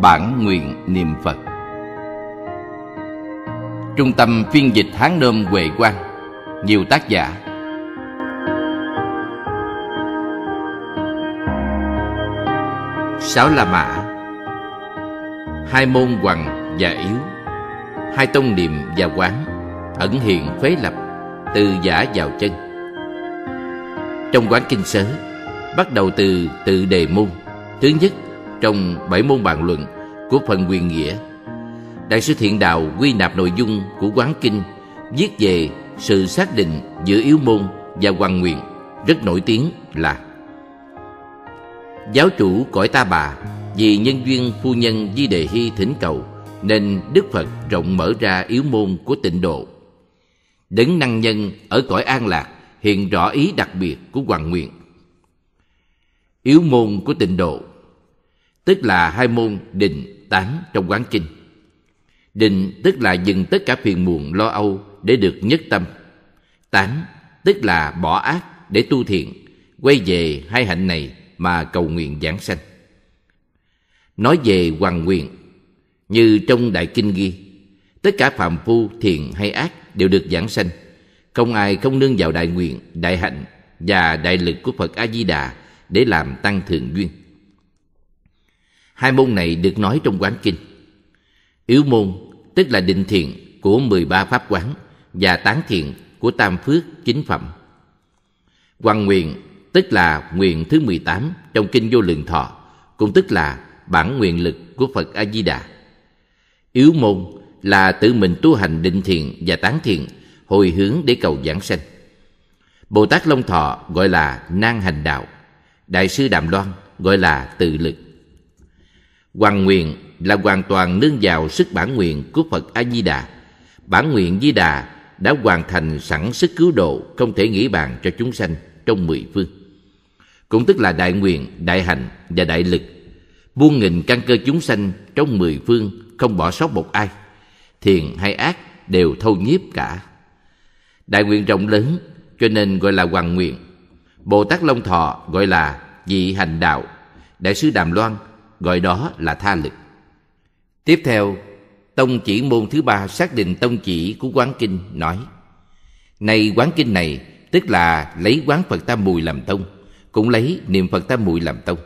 Bản nguyện niệm Phật Trung tâm phiên dịch Hán Nôm Huệ Quang nhiều tác giả sáu la mã hai môn hoàng và yếu hai tông niệm và quán ẩn hiện phế lập từ giả vào chân trong quán kinh sớ bắt đầu từ tự đề môn thứ nhất trong bảy môn bàn luận của phần quyền nghĩa đại sư thiện đạo quy nạp nội dung của quán kinh viết về sự xác định giữa yếu môn và hoàng nguyện rất nổi tiếng là Giáo chủ cõi ta bà vì nhân duyên phu nhân Di Đề Hy thỉnh cầu nên Đức Phật rộng mở ra yếu môn của tịnh độ. Đấng năng nhân ở cõi an lạc hiện rõ ý đặc biệt của Hoàng Nguyện. Yếu môn của tịnh độ tức là hai môn định tán trong quán kinh. Định tức là dừng tất cả phiền muộn lo âu để được nhất tâm tán tức là bỏ ác để tu thiện quay về hai hạnh này mà cầu nguyện giảng sanh nói về hoàng nguyện như trong đại kinh ghi tất cả phạm phu thiện hay ác đều được giảng sanh không ai không nương vào đại nguyện đại hạnh và đại lực của phật a di đà để làm tăng thượng duyên hai môn này được nói trong quán kinh yếu môn tức là định thiện của 13 pháp quán và tán thiện của Tam Phước chính phẩm. Quan nguyện tức là nguyện thứ 18 trong Kinh Vô Lượng Thọ, cũng tức là bản nguyện lực của Phật A-di-đà. Yếu môn là tự mình tu hành định thiện và tán thiện, hồi hướng để cầu giảng sanh. Bồ Tát Long Thọ gọi là nan hành đạo, Đại sư Đàm Loan gọi là tự lực. Hoàng nguyện là hoàn toàn nương vào sức bản nguyện của Phật A Di Đà. Bản nguyện Di Đà đã hoàn thành sẵn sức cứu độ không thể nghĩ bàn cho chúng sanh trong mười phương. Cũng tức là đại nguyện, đại hành và đại lực. Buông nghìn căn cơ chúng sanh trong mười phương không bỏ sót một ai. Thiền hay ác đều thâu nhiếp cả. Đại nguyện rộng lớn cho nên gọi là hoàng nguyện. Bồ Tát Long Thọ gọi là dị hành đạo. Đại sứ Đàm Loan gọi đó là tha lực. Tiếp theo Tông chỉ môn thứ ba xác định tông chỉ của quán kinh nói Này quán kinh này tức là lấy quán Phật Tam Mùi làm tông Cũng lấy niệm Phật Tam Mùi làm tông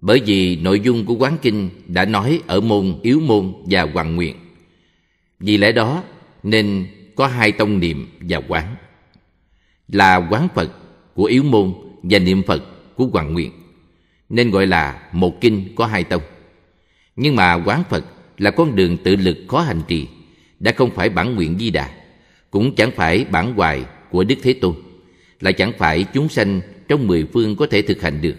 Bởi vì nội dung của quán kinh đã nói ở môn yếu môn và hoàng nguyện Vì lẽ đó nên có hai tông niệm và quán Là quán Phật của yếu môn và niệm Phật của hoàng nguyện Nên gọi là một kinh có hai tông Nhưng mà quán Phật là con đường tự lực khó hành trì đã không phải bản nguyện di đà cũng chẳng phải bản hoài của đức thế tôn là chẳng phải chúng sanh trong mười phương có thể thực hành được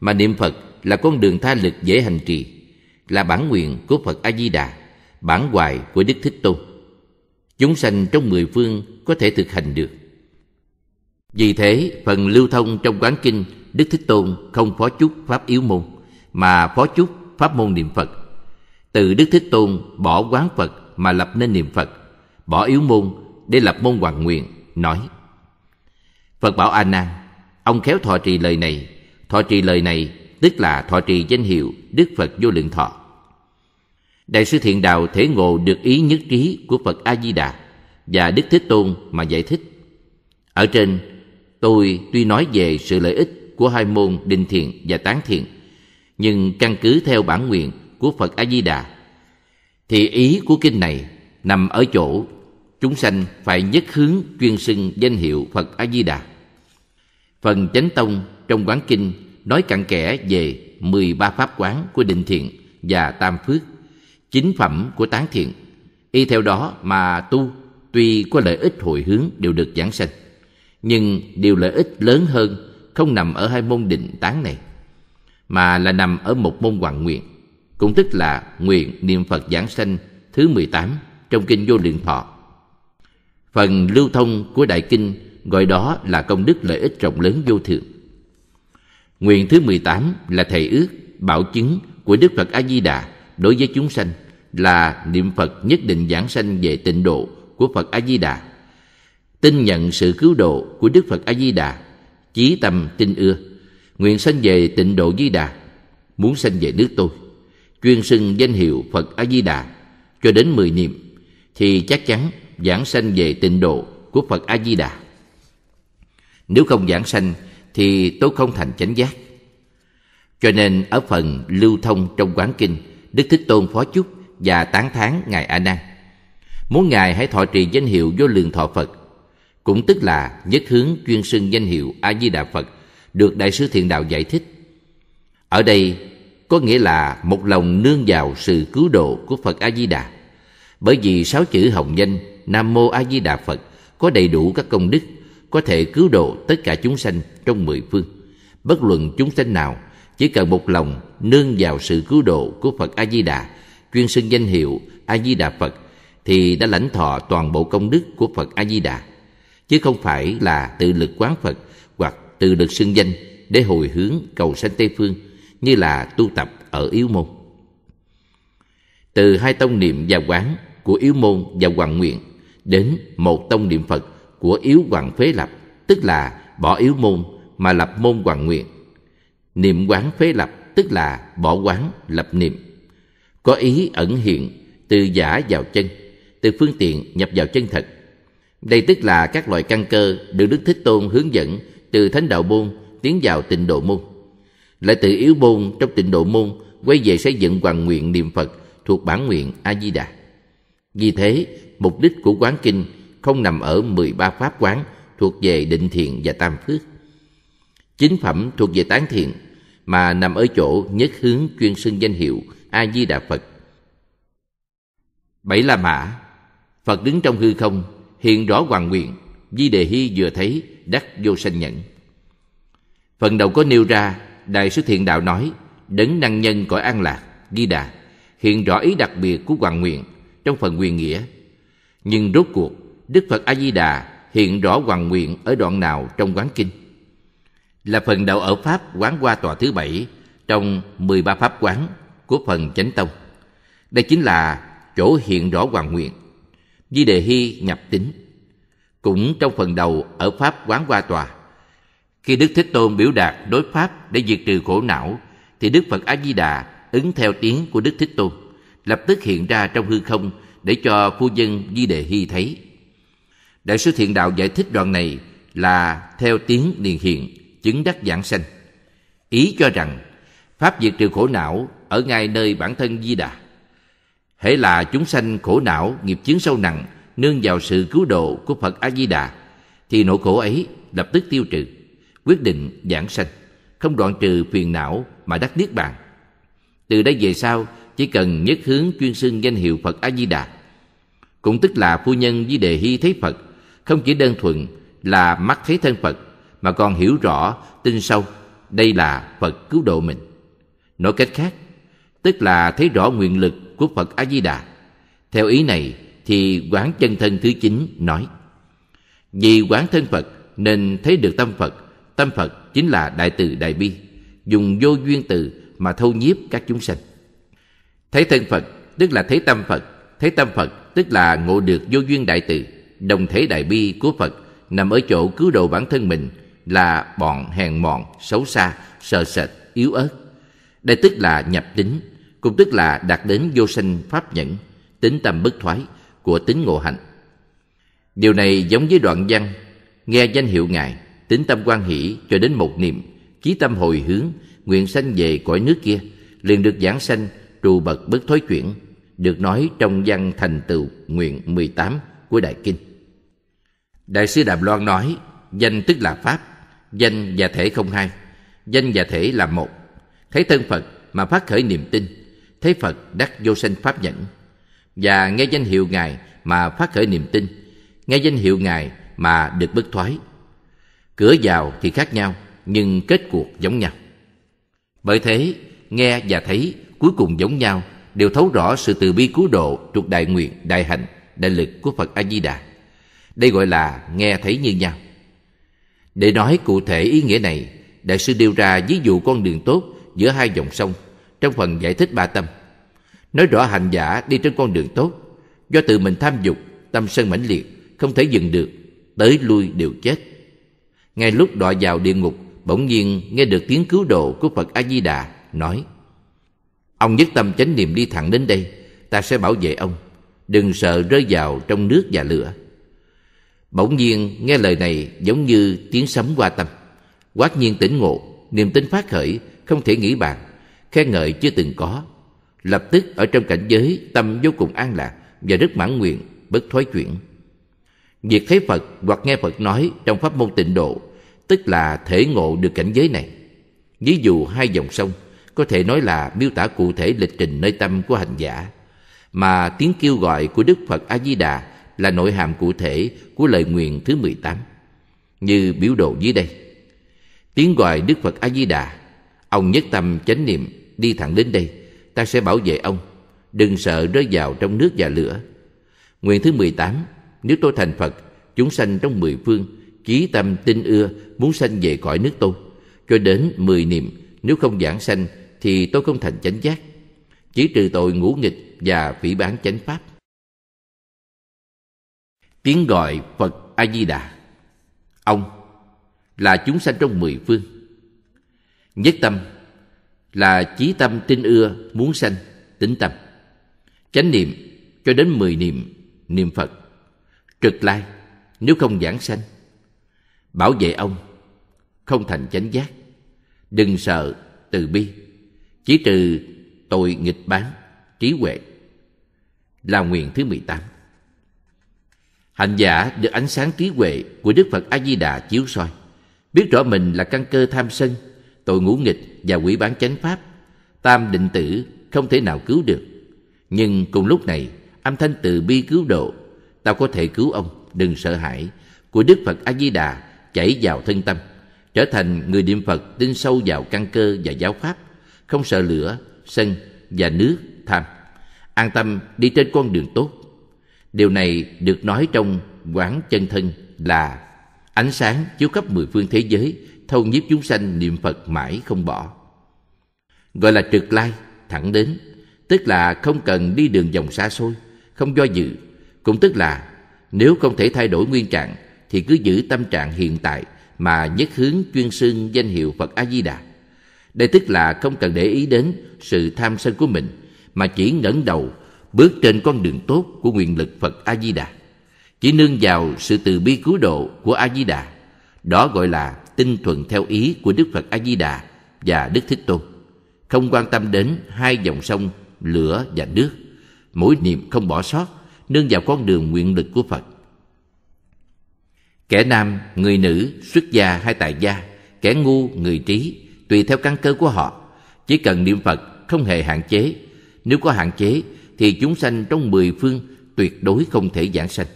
mà niệm phật là con đường tha lực dễ hành trì là bản nguyện của phật a di đà bản hoài của đức thích tôn chúng sanh trong mười phương có thể thực hành được vì thế phần lưu thông trong quán kinh đức thích tôn không phó chúc pháp yếu môn mà phó chúc pháp môn niệm phật từ Đức thích Tôn bỏ quán Phật mà lập nên niệm Phật, bỏ yếu môn để lập môn hoàng nguyện, nói Phật bảo A Nan, ông khéo thọ trì lời này, thọ trì lời này tức là thọ trì danh hiệu Đức Phật vô lượng thọ. Đại sư Thiện Đạo thể ngộ được ý nhất trí của Phật A Di Đà và Đức thích Tôn mà giải thích. Ở trên, tôi tuy nói về sự lợi ích của hai môn định thiện và tán thiện, nhưng căn cứ theo bản nguyện của Phật A Di Đà thì ý của kinh này nằm ở chỗ chúng sanh phải nhất hướng chuyên xưng danh hiệu Phật A Di Đà. Phần Chánh Tông trong quán kinh nói cặn kẽ về 13 pháp quán của định thiện và tam phước, chính phẩm của tán thiện. Y theo đó mà tu tuy có lợi ích hồi hướng đều được giảng sanh, nhưng điều lợi ích lớn hơn không nằm ở hai môn định tán này, mà là nằm ở một môn hoàn nguyện cũng tức là nguyện niệm Phật giảng sanh thứ 18 trong kinh Vô Lượng Thọ. Phần lưu thông của đại kinh gọi đó là công đức lợi ích rộng lớn vô thượng. Nguyện thứ 18 là thầy ước, bảo chứng của Đức Phật A Di Đà đối với chúng sanh là niệm Phật nhất định giảng sanh về tịnh độ của Phật A Di Đà. Tin nhận sự cứu độ của Đức Phật A Di Đà, chí tâm tin ưa, nguyện sanh về tịnh độ Di Đà, muốn sanh về nước tôi chuyên xưng danh hiệu Phật A Di Đà cho đến 10 niệm thì chắc chắn giảng sanh về tịnh độ của Phật A Di Đà. Nếu không giảng sanh thì tôi không thành chánh giác. Cho nên ở phần lưu thông trong quán kinh, Đức Thích Tôn phó chúc và tán thán ngài A Nan. Muốn ngài hãy thọ trì danh hiệu vô lượng thọ Phật, cũng tức là nhất hướng chuyên xưng danh hiệu A Di Đà Phật được đại sư Thiện Đạo giải thích. Ở đây có nghĩa là một lòng nương vào sự cứu độ của Phật A Di Đà. Bởi vì sáu chữ hồng danh Nam mô A Di Đà Phật có đầy đủ các công đức có thể cứu độ tất cả chúng sanh trong mười phương. Bất luận chúng sanh nào chỉ cần một lòng nương vào sự cứu độ của Phật A Di Đà, chuyên xưng danh hiệu A Di Đà Phật thì đã lãnh thọ toàn bộ công đức của Phật A Di Đà, chứ không phải là tự lực quán Phật hoặc tự lực xưng danh để hồi hướng cầu sanh Tây phương như là tu tập ở yếu môn. Từ hai tông niệm và quán của yếu môn và hoàng nguyện đến một tông niệm Phật của yếu hoàng phế lập, tức là bỏ yếu môn mà lập môn hoàng nguyện. Niệm quán phế lập tức là bỏ quán lập niệm. Có ý ẩn hiện từ giả vào chân, từ phương tiện nhập vào chân thật. Đây tức là các loại căn cơ được Đức Thích Tôn hướng dẫn từ thánh đạo môn tiến vào tịnh độ môn lại tự yếu môn trong tịnh độ môn quay về xây dựng hoàn nguyện niệm phật thuộc bản nguyện a di đà vì thế mục đích của quán kinh không nằm ở 13 pháp quán thuộc về định thiện và tam phước chính phẩm thuộc về tán thiện mà nằm ở chỗ nhất hướng chuyên xưng danh hiệu a di đà phật bảy la mã phật đứng trong hư không hiện rõ hoàn nguyện di đề hy vừa thấy đắc vô sanh nhẫn phần đầu có nêu ra Đại sư Thiện Đạo nói, đấng năng nhân cõi an lạc, di đà, hiện rõ ý đặc biệt của Hoàng Nguyện trong phần quyền nghĩa. Nhưng rốt cuộc, Đức Phật A-di-đà hiện rõ Hoàng Nguyện ở đoạn nào trong quán kinh? Là phần đầu ở Pháp quán qua tòa thứ bảy trong 13 Pháp quán của phần Chánh Tông. Đây chính là chỗ hiện rõ Hoàng Nguyện. Di Đề Hy nhập tính. Cũng trong phần đầu ở Pháp quán qua tòa, khi Đức Thích Tôn biểu đạt đối pháp để diệt trừ khổ não, thì Đức Phật A-di-đà ứng theo tiếng của Đức Thích Tôn, lập tức hiện ra trong hư không để cho phu dân Di Đề Hy thấy. Đại sư Thiện Đạo giải thích đoạn này là theo tiếng liền hiện, chứng đắc giảng sanh. Ý cho rằng, Pháp diệt trừ khổ não ở ngay nơi bản thân Di Đà. Hễ là chúng sanh khổ não, nghiệp chướng sâu nặng, nương vào sự cứu độ của Phật A-di-đà, thì nỗi khổ ấy lập tức tiêu trừ quyết định giảng sanh, không đoạn trừ phiền não mà đắc niết bàn. Từ đây về sau, chỉ cần nhất hướng chuyên xưng danh hiệu Phật A Di Đà, cũng tức là phu nhân với đề hy thấy Phật, không chỉ đơn thuần là mắt thấy thân Phật mà còn hiểu rõ, tin sâu đây là Phật cứu độ mình. Nói cách khác, tức là thấy rõ nguyện lực của Phật A Di Đà. Theo ý này thì quán chân thân thứ chín nói: Vì quán thân Phật nên thấy được tâm Phật, Tâm Phật chính là đại từ đại bi, dùng vô duyên từ mà thâu nhiếp các chúng sanh. Thấy thân Phật tức là thấy tâm Phật, thấy tâm Phật tức là ngộ được vô duyên đại từ, đồng thể đại bi của Phật nằm ở chỗ cứu độ bản thân mình là bọn hèn mọn, xấu xa, sợ sệt, yếu ớt. Đây tức là nhập tính, cũng tức là đạt đến vô sanh pháp nhẫn, tính tâm bất thoái của tính ngộ hạnh. Điều này giống với đoạn văn, nghe danh hiệu Ngài tính tâm quan hỷ cho đến một niệm chí tâm hồi hướng nguyện sanh về cõi nước kia liền được giảng sanh trù bậc bất thối chuyển được nói trong văn thành tựu nguyện 18 của Đại Kinh. Đại sư Đàm Loan nói, danh tức là Pháp, danh và thể không hai, danh và thể là một. Thấy thân Phật mà phát khởi niềm tin, thấy Phật đắc vô sanh Pháp nhẫn. Và nghe danh hiệu Ngài mà phát khởi niềm tin, nghe danh hiệu Ngài mà được bất thoái, Cửa vào thì khác nhau, nhưng kết cuộc giống nhau. Bởi thế, nghe và thấy cuối cùng giống nhau đều thấu rõ sự từ bi cứu độ thuộc đại nguyện, đại hạnh, đại lực của Phật A-di-đà. Đây gọi là nghe thấy như nhau. Để nói cụ thể ý nghĩa này, Đại sư đưa ra ví dụ con đường tốt giữa hai dòng sông trong phần giải thích ba tâm. Nói rõ hành giả đi trên con đường tốt, do tự mình tham dục, tâm sân mãnh liệt, không thể dừng được, tới lui đều chết ngay lúc đọa vào địa ngục bỗng nhiên nghe được tiếng cứu độ của phật a di đà nói ông nhất tâm chánh niệm đi thẳng đến đây ta sẽ bảo vệ ông đừng sợ rơi vào trong nước và lửa bỗng nhiên nghe lời này giống như tiếng sấm qua tâm quát nhiên tỉnh ngộ niềm tin phát khởi không thể nghĩ bàn khen ngợi chưa từng có lập tức ở trong cảnh giới tâm vô cùng an lạc và rất mãn nguyện bất thối chuyển Việc thấy Phật hoặc nghe Phật nói trong pháp môn tịnh độ, tức là thể ngộ được cảnh giới này. Ví dụ hai dòng sông có thể nói là miêu tả cụ thể lịch trình nơi tâm của hành giả, mà tiếng kêu gọi của Đức Phật A Di Đà là nội hàm cụ thể của lời nguyện thứ 18 như biểu đồ dưới đây. Tiếng gọi Đức Phật A Di Đà, ông nhất tâm chánh niệm đi thẳng đến đây, ta sẽ bảo vệ ông, đừng sợ rơi vào trong nước và lửa. Nguyện thứ 18 nếu tôi thành Phật, chúng sanh trong mười phương, chí tâm tin ưa, muốn sanh về cõi nước tôi. Cho đến mười niệm, nếu không giảng sanh, thì tôi không thành chánh giác. Chỉ trừ tội ngũ nghịch và phỉ bán chánh pháp. Tiếng gọi Phật A-di-đà Ông là chúng sanh trong mười phương. Nhất tâm là chí tâm tin ưa muốn sanh, tính tâm. Chánh niệm cho đến mười niệm, niệm Phật Trực lai, nếu không giảng sanh. Bảo vệ ông, không thành chánh giác. Đừng sợ, từ bi. Chỉ trừ tội nghịch bán, trí huệ. Là nguyện thứ 18. Hành giả được ánh sáng trí huệ của Đức Phật A-di-đà chiếu soi. Biết rõ mình là căn cơ tham sân, tội ngũ nghịch và quỷ bán chánh pháp. Tam định tử không thể nào cứu được. Nhưng cùng lúc này, âm thanh từ bi cứu độ tao có thể cứu ông đừng sợ hãi của đức phật a di đà chảy vào thân tâm trở thành người niệm phật tin sâu vào căn cơ và giáo pháp không sợ lửa sân và nước tham an tâm đi trên con đường tốt điều này được nói trong quán chân thân là ánh sáng chiếu khắp mười phương thế giới thâu nhiếp chúng sanh niệm phật mãi không bỏ gọi là trực lai thẳng đến tức là không cần đi đường vòng xa xôi không do dự cũng tức là nếu không thể thay đổi nguyên trạng thì cứ giữ tâm trạng hiện tại mà nhất hướng chuyên xưng danh hiệu Phật A Di Đà. Đây tức là không cần để ý đến sự tham sân của mình mà chỉ ngẩng đầu bước trên con đường tốt của quyền lực Phật A Di Đà. Chỉ nương vào sự từ bi cứu độ của A Di Đà, đó gọi là tinh thuần theo ý của Đức Phật A Di Đà và Đức Thích Tôn. Không quan tâm đến hai dòng sông lửa và nước, mỗi niệm không bỏ sót nương vào con đường nguyện lực của Phật. Kẻ nam, người nữ, xuất gia hay tại gia, kẻ ngu, người trí, tùy theo căn cơ của họ. Chỉ cần niệm Phật không hề hạn chế. Nếu có hạn chế thì chúng sanh trong mười phương tuyệt đối không thể giảng sanh.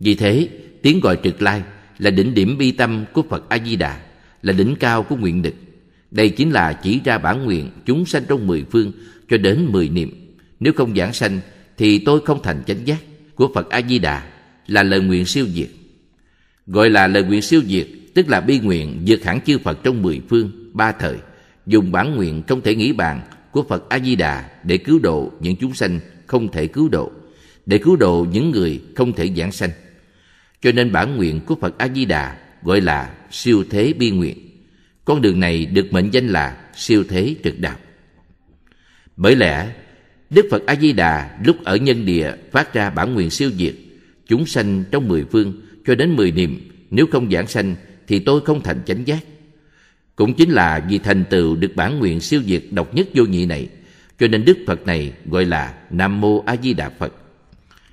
Vì thế, tiếng gọi trực lai là đỉnh điểm bi tâm của Phật A-di-đà, là đỉnh cao của nguyện địch. Đây chính là chỉ ra bản nguyện chúng sanh trong mười phương cho đến mười niệm. Nếu không giảng sanh thì tôi không thành chánh giác của Phật A Di Đà là lời nguyện siêu diệt. Gọi là lời nguyện siêu diệt tức là bi nguyện vượt hẳn chư Phật trong mười phương ba thời, dùng bản nguyện không thể nghĩ bàn của Phật A Di Đà để cứu độ những chúng sanh không thể cứu độ, để cứu độ những người không thể giảng sanh. Cho nên bản nguyện của Phật A Di Đà gọi là siêu thế bi nguyện. Con đường này được mệnh danh là siêu thế trực đạo. Bởi lẽ Đức Phật A Di Đà lúc ở nhân địa phát ra bản nguyện siêu diệt chúng sanh trong mười phương cho đến mười niệm nếu không giảng sanh thì tôi không thành chánh giác. Cũng chính là vì thành tựu được bản nguyện siêu diệt độc nhất vô nhị này cho nên Đức Phật này gọi là Nam Mô A Di Đà Phật.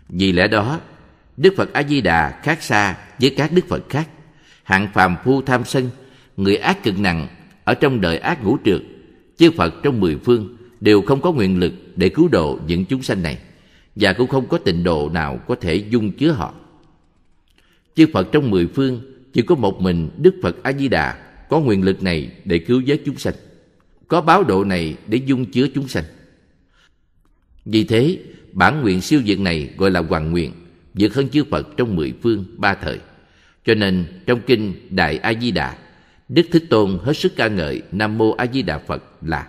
Vì lẽ đó, Đức Phật A Di Đà khác xa với các Đức Phật khác. Hạng phàm phu tham sân, người ác cực nặng ở trong đời ác ngũ trượt, chư Phật trong mười phương đều không có nguyện lực để cứu độ những chúng sanh này và cũng không có tịnh độ nào có thể dung chứa họ. Chư Phật trong mười phương chỉ có một mình Đức Phật A Di Đà có nguyện lực này để cứu giới chúng sanh, có báo độ này để dung chứa chúng sanh. Vì thế, bản nguyện siêu việt này gọi là hoàng nguyện, vượt hơn chư Phật trong mười phương ba thời. Cho nên trong kinh Đại A Di Đà, Đức Thích Tôn hết sức ca ngợi Nam Mô A Di Đà Phật là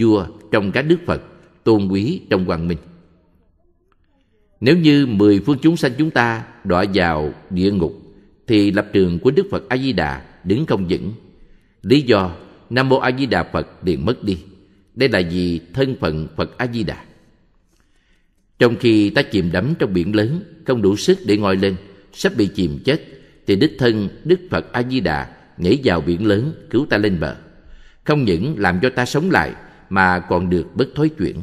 vua trong các đức Phật, tôn quý trong hoàng minh. Nếu như mười phương chúng sanh chúng ta đọa vào địa ngục thì lập trường của Đức Phật A Di Đà đứng không vững. Lý do Nam Mô A Di Đà Phật liền mất đi. Đây là vì thân phận Phật A Di Đà. Trong khi ta chìm đắm trong biển lớn, không đủ sức để ngoi lên, sắp bị chìm chết, thì đích thân Đức Phật A Di Đà nhảy vào biển lớn cứu ta lên bờ. Không những làm cho ta sống lại mà còn được bất thối chuyển.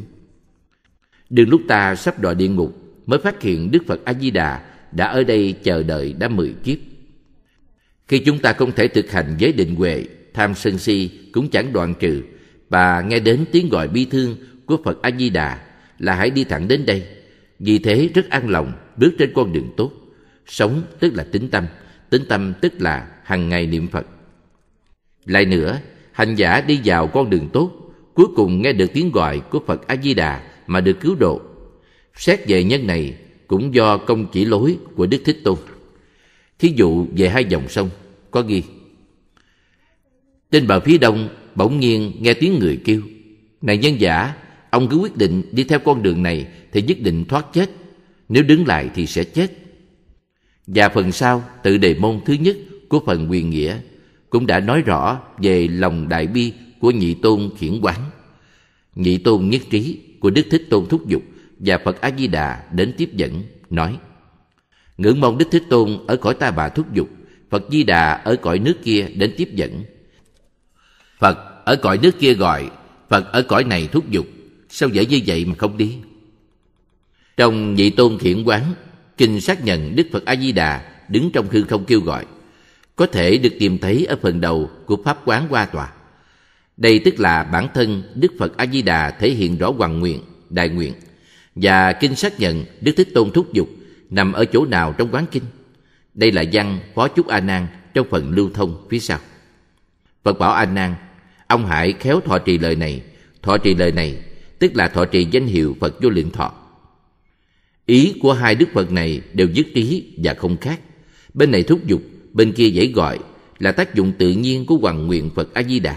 Đừng lúc ta sắp đọa địa ngục mới phát hiện Đức Phật A-di-đà đã ở đây chờ đợi đã mười kiếp. Khi chúng ta không thể thực hành giới định huệ, tham sân si cũng chẳng đoạn trừ và nghe đến tiếng gọi bi thương của Phật A-di-đà là hãy đi thẳng đến đây. Vì thế rất an lòng bước trên con đường tốt. Sống tức là tính tâm, tính tâm tức là hàng ngày niệm Phật. Lại nữa, hành giả đi vào con đường tốt cuối cùng nghe được tiếng gọi của Phật A Di Đà mà được cứu độ. Xét về nhân này cũng do công chỉ lối của Đức Thích Tôn. Thí dụ về hai dòng sông có ghi trên bờ phía đông bỗng nhiên nghe tiếng người kêu này nhân giả ông cứ quyết định đi theo con đường này thì nhất định thoát chết nếu đứng lại thì sẽ chết và phần sau tự đề môn thứ nhất của phần quyền nghĩa cũng đã nói rõ về lòng đại bi của nhị tôn khiển quán nhị tôn nhất trí của đức thích tôn thúc giục và phật a di đà đến tiếp dẫn nói ngưỡng mong đức thích tôn ở cõi ta bà thúc giục phật di đà ở cõi nước kia đến tiếp dẫn phật ở cõi nước kia gọi phật ở cõi này thúc giục sao dễ như vậy mà không đi trong nhị tôn khiển quán kinh xác nhận đức phật a di đà đứng trong hư không kêu gọi có thể được tìm thấy ở phần đầu của pháp quán qua tòa đây tức là bản thân Đức Phật A Di Đà thể hiện rõ hoàn nguyện, đại nguyện và kinh xác nhận Đức Thích Tôn thúc giục nằm ở chỗ nào trong quán kinh. Đây là văn Phó Chúc A Nan trong phần lưu thông phía sau. Phật bảo A Nan, ông hãy khéo thọ trì lời này, thọ trì lời này tức là thọ trì danh hiệu Phật vô lượng thọ. Ý của hai đức Phật này đều nhất trí và không khác. Bên này thúc giục, bên kia dãy gọi là tác dụng tự nhiên của hoàng nguyện Phật A Di Đà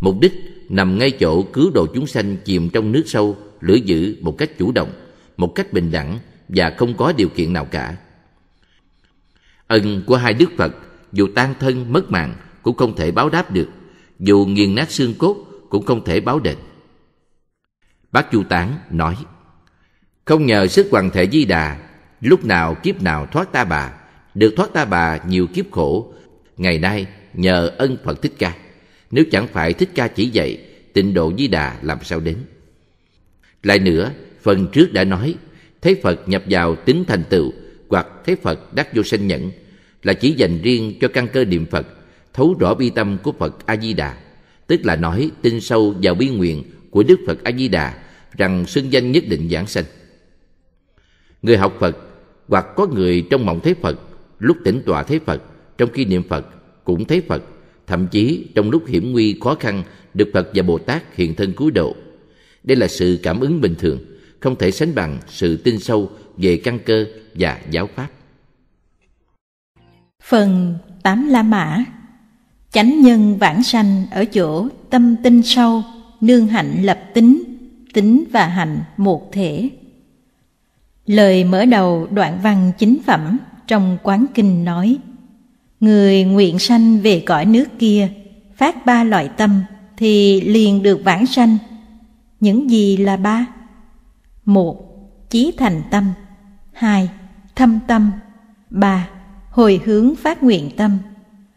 mục đích nằm ngay chỗ cứu độ chúng sanh chìm trong nước sâu lửa dữ một cách chủ động một cách bình đẳng và không có điều kiện nào cả ân của hai đức phật dù tan thân mất mạng cũng không thể báo đáp được dù nghiền nát xương cốt cũng không thể báo đền bác chu tán nói không nhờ sức hoàng thể di đà lúc nào kiếp nào thoát ta bà được thoát ta bà nhiều kiếp khổ ngày nay nhờ ân phật thích ca nếu chẳng phải thích ca chỉ dạy tịnh độ di đà làm sao đến lại nữa phần trước đã nói thấy phật nhập vào tính thành tựu hoặc thấy phật đắc vô sanh nhẫn là chỉ dành riêng cho căn cơ niệm phật thấu rõ bi tâm của phật a di đà tức là nói tin sâu vào bi nguyện của đức phật a di đà rằng xưng danh nhất định giảng sanh người học phật hoặc có người trong mộng thấy phật lúc tỉnh tọa thấy phật trong khi niệm phật cũng thấy phật thậm chí trong lúc hiểm nguy khó khăn được Phật và Bồ Tát hiện thân cứu độ. Đây là sự cảm ứng bình thường, không thể sánh bằng sự tin sâu về căn cơ và giáo pháp. Phần tám La Mã Chánh nhân vãng sanh ở chỗ tâm tinh sâu, nương hạnh lập tính, tính và hạnh một thể. Lời mở đầu đoạn văn chính phẩm trong quán kinh nói Người nguyện sanh về cõi nước kia, phát ba loại tâm thì liền được vãng sanh. Những gì là ba? Một, chí thành tâm. Hai, thâm tâm. Ba, hồi hướng phát nguyện tâm.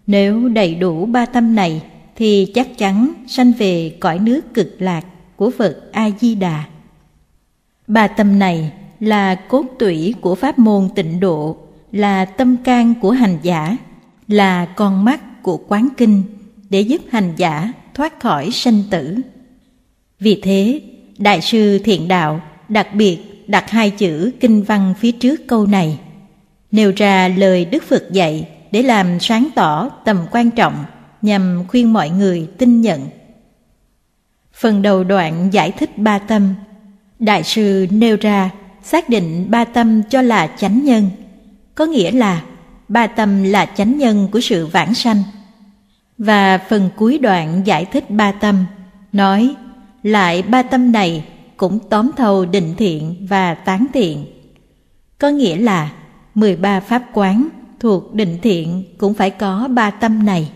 Nếu đầy đủ ba tâm này thì chắc chắn sanh về cõi nước cực lạc của Phật A Di Đà. Ba tâm này là cốt tủy của pháp môn tịnh độ, là tâm can của hành giả là con mắt của quán kinh để giúp hành giả thoát khỏi sanh tử. Vì thế, Đại sư Thiện Đạo đặc biệt đặt hai chữ kinh văn phía trước câu này, nêu ra lời Đức Phật dạy để làm sáng tỏ tầm quan trọng nhằm khuyên mọi người tin nhận. Phần đầu đoạn giải thích ba tâm, Đại sư nêu ra xác định ba tâm cho là chánh nhân, có nghĩa là ba tâm là chánh nhân của sự vãng sanh. Và phần cuối đoạn giải thích ba tâm, nói lại ba tâm này cũng tóm thầu định thiện và tán thiện. Có nghĩa là 13 pháp quán thuộc định thiện cũng phải có ba tâm này.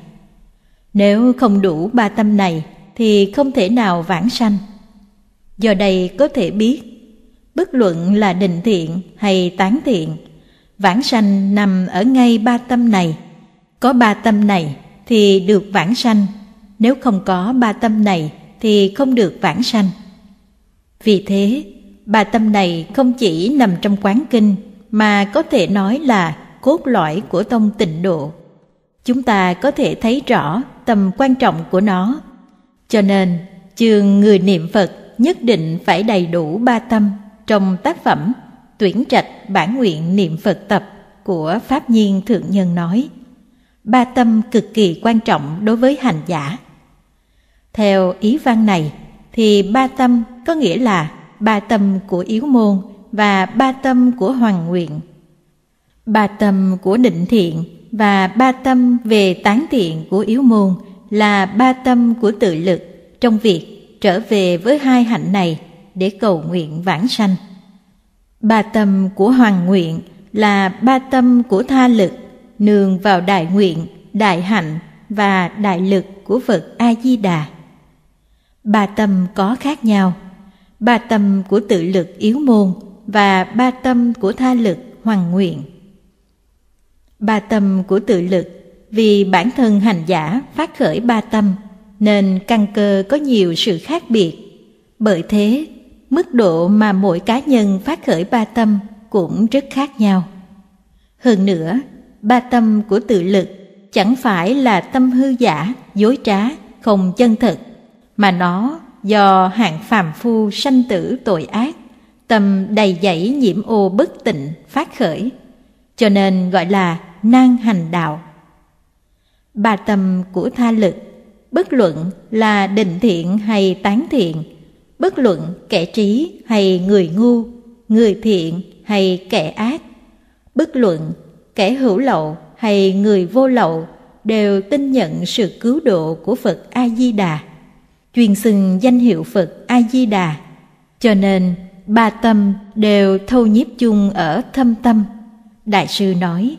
Nếu không đủ ba tâm này thì không thể nào vãng sanh. Do đây có thể biết, bất luận là định thiện hay tán thiện, Vãng sanh nằm ở ngay ba tâm này. Có ba tâm này thì được vãng sanh, nếu không có ba tâm này thì không được vãng sanh. Vì thế, ba tâm này không chỉ nằm trong quán kinh mà có thể nói là cốt lõi của tông tịnh độ. Chúng ta có thể thấy rõ tầm quan trọng của nó. Cho nên, trường người niệm Phật nhất định phải đầy đủ ba tâm trong tác phẩm tuyển trạch bản nguyện niệm Phật tập của Pháp Nhiên Thượng Nhân nói, ba tâm cực kỳ quan trọng đối với hành giả. Theo ý văn này, thì ba tâm có nghĩa là ba tâm của yếu môn và ba tâm của hoàng nguyện, ba tâm của định thiện và ba tâm về tán thiện của yếu môn là ba tâm của tự lực trong việc trở về với hai hạnh này để cầu nguyện vãng sanh. Ba tâm của hoàng nguyện là ba tâm của tha lực, nương vào đại nguyện, đại hạnh và đại lực của Phật A-di-đà. Ba tâm có khác nhau. Ba tâm của tự lực yếu môn và ba tâm của tha lực hoàng nguyện. Ba tâm của tự lực vì bản thân hành giả phát khởi ba tâm nên căn cơ có nhiều sự khác biệt. Bởi thế, mức độ mà mỗi cá nhân phát khởi ba tâm cũng rất khác nhau hơn nữa ba tâm của tự lực chẳng phải là tâm hư giả dối trá không chân thực mà nó do hạng phàm phu sanh tử tội ác tâm đầy dẫy nhiễm ô bất tịnh phát khởi cho nên gọi là nan hành đạo ba tâm của tha lực bất luận là định thiện hay tán thiện bất luận kẻ trí hay người ngu, người thiện hay kẻ ác, bất luận kẻ hữu lậu hay người vô lậu đều tin nhận sự cứu độ của Phật A Di Đà, truyền xưng danh hiệu Phật A Di Đà. Cho nên ba tâm đều thâu nhiếp chung ở thâm tâm. Đại sư nói,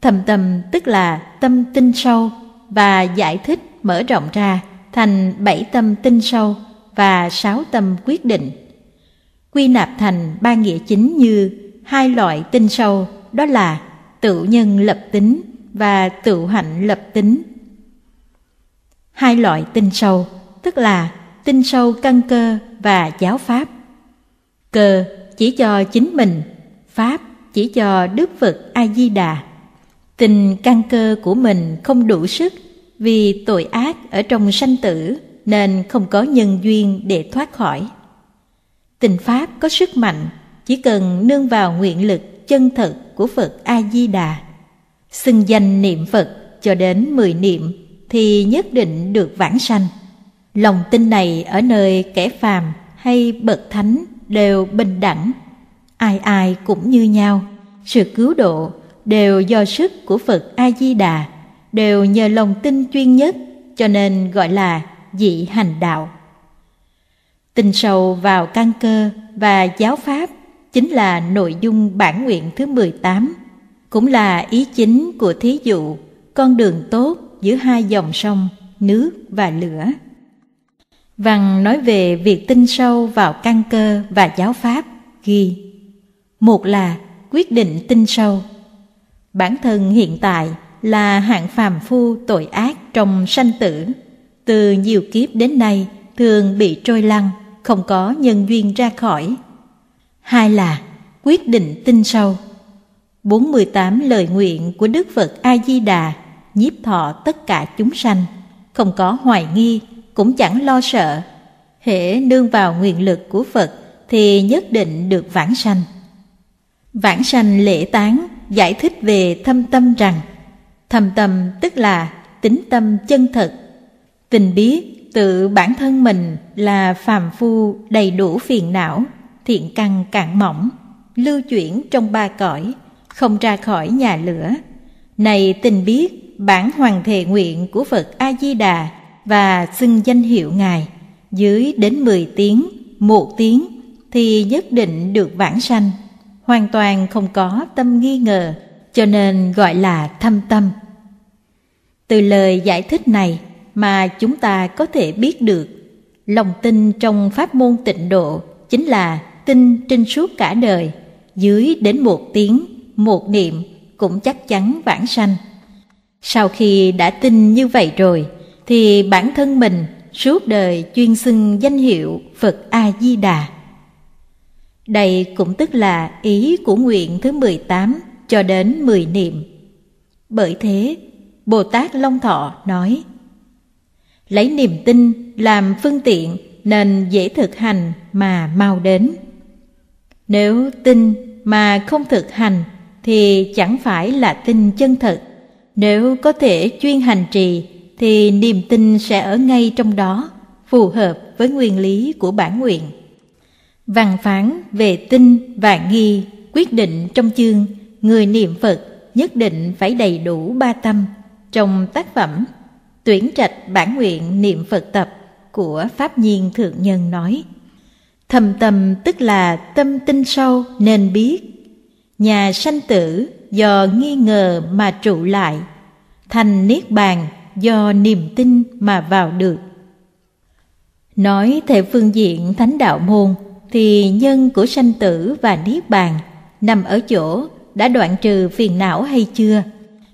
thâm tâm tức là tâm tinh sâu và giải thích mở rộng ra thành bảy tâm tinh sâu và sáu tâm quyết định. Quy nạp thành ba nghĩa chính như hai loại tinh sâu đó là tự nhân lập tính và tự hạnh lập tính. Hai loại tinh sâu tức là tinh sâu căn cơ và giáo pháp. Cơ chỉ cho chính mình, pháp chỉ cho Đức Phật A Di Đà. Tình căn cơ của mình không đủ sức vì tội ác ở trong sanh tử nên không có nhân duyên để thoát khỏi. Tình Pháp có sức mạnh, chỉ cần nương vào nguyện lực chân thật của Phật A-di-đà, xưng danh niệm Phật cho đến mười niệm thì nhất định được vãng sanh. Lòng tin này ở nơi kẻ phàm hay bậc thánh đều bình đẳng, ai ai cũng như nhau, sự cứu độ đều do sức của Phật A-di-đà, đều nhờ lòng tin chuyên nhất cho nên gọi là dị hành đạo. Tình sâu vào căn cơ và giáo pháp chính là nội dung bản nguyện thứ 18, cũng là ý chính của thí dụ con đường tốt giữa hai dòng sông, nước và lửa. Văn nói về việc tinh sâu vào căn cơ và giáo pháp ghi một là quyết định tinh sâu. Bản thân hiện tại là hạng phàm phu tội ác trong sanh tử từ nhiều kiếp đến nay thường bị trôi lăn, không có nhân duyên ra khỏi. Hai là quyết định tin sâu. 48 lời nguyện của Đức Phật A Di Đà nhiếp thọ tất cả chúng sanh, không có hoài nghi, cũng chẳng lo sợ. Hễ nương vào nguyện lực của Phật thì nhất định được vãng sanh. Vãng sanh lễ tán giải thích về thâm tâm rằng thâm tâm tức là tính tâm chân thật tình biết tự bản thân mình là phàm phu đầy đủ phiền não thiện căn cạn mỏng lưu chuyển trong ba cõi không ra khỏi nhà lửa này tình biết bản hoàng thề nguyện của phật a di đà và xưng danh hiệu ngài dưới đến mười tiếng một tiếng thì nhất định được vãng sanh hoàn toàn không có tâm nghi ngờ cho nên gọi là thâm tâm từ lời giải thích này mà chúng ta có thể biết được. Lòng tin trong pháp môn tịnh độ chính là tin trên suốt cả đời, dưới đến một tiếng, một niệm cũng chắc chắn vãng sanh. Sau khi đã tin như vậy rồi, thì bản thân mình suốt đời chuyên xưng danh hiệu Phật A-di-đà. Đây cũng tức là ý của nguyện thứ 18 cho đến 10 niệm. Bởi thế, Bồ Tát Long Thọ nói – lấy niềm tin làm phương tiện nên dễ thực hành mà mau đến. Nếu tin mà không thực hành thì chẳng phải là tin chân thật. Nếu có thể chuyên hành trì thì niềm tin sẽ ở ngay trong đó, phù hợp với nguyên lý của bản nguyện. Văn phán về tin và nghi quyết định trong chương Người niệm Phật nhất định phải đầy đủ ba tâm trong tác phẩm Tuyển trạch bản nguyện niệm Phật tập của Pháp Nhiên Thượng Nhân nói Thầm tâm tức là tâm tinh sâu nên biết Nhà sanh tử do nghi ngờ mà trụ lại Thành niết bàn do niềm tin mà vào được Nói theo phương diện thánh đạo môn Thì nhân của sanh tử và niết bàn Nằm ở chỗ đã đoạn trừ phiền não hay chưa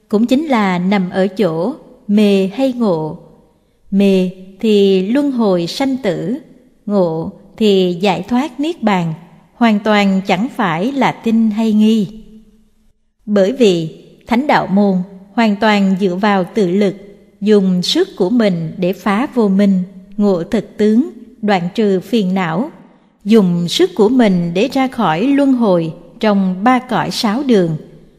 Cũng chính là nằm ở chỗ mê hay ngộ mê thì luân hồi sanh tử ngộ thì giải thoát niết bàn hoàn toàn chẳng phải là tin hay nghi bởi vì thánh đạo môn hoàn toàn dựa vào tự lực dùng sức của mình để phá vô minh ngộ thực tướng đoạn trừ phiền não dùng sức của mình để ra khỏi luân hồi trong ba cõi sáu đường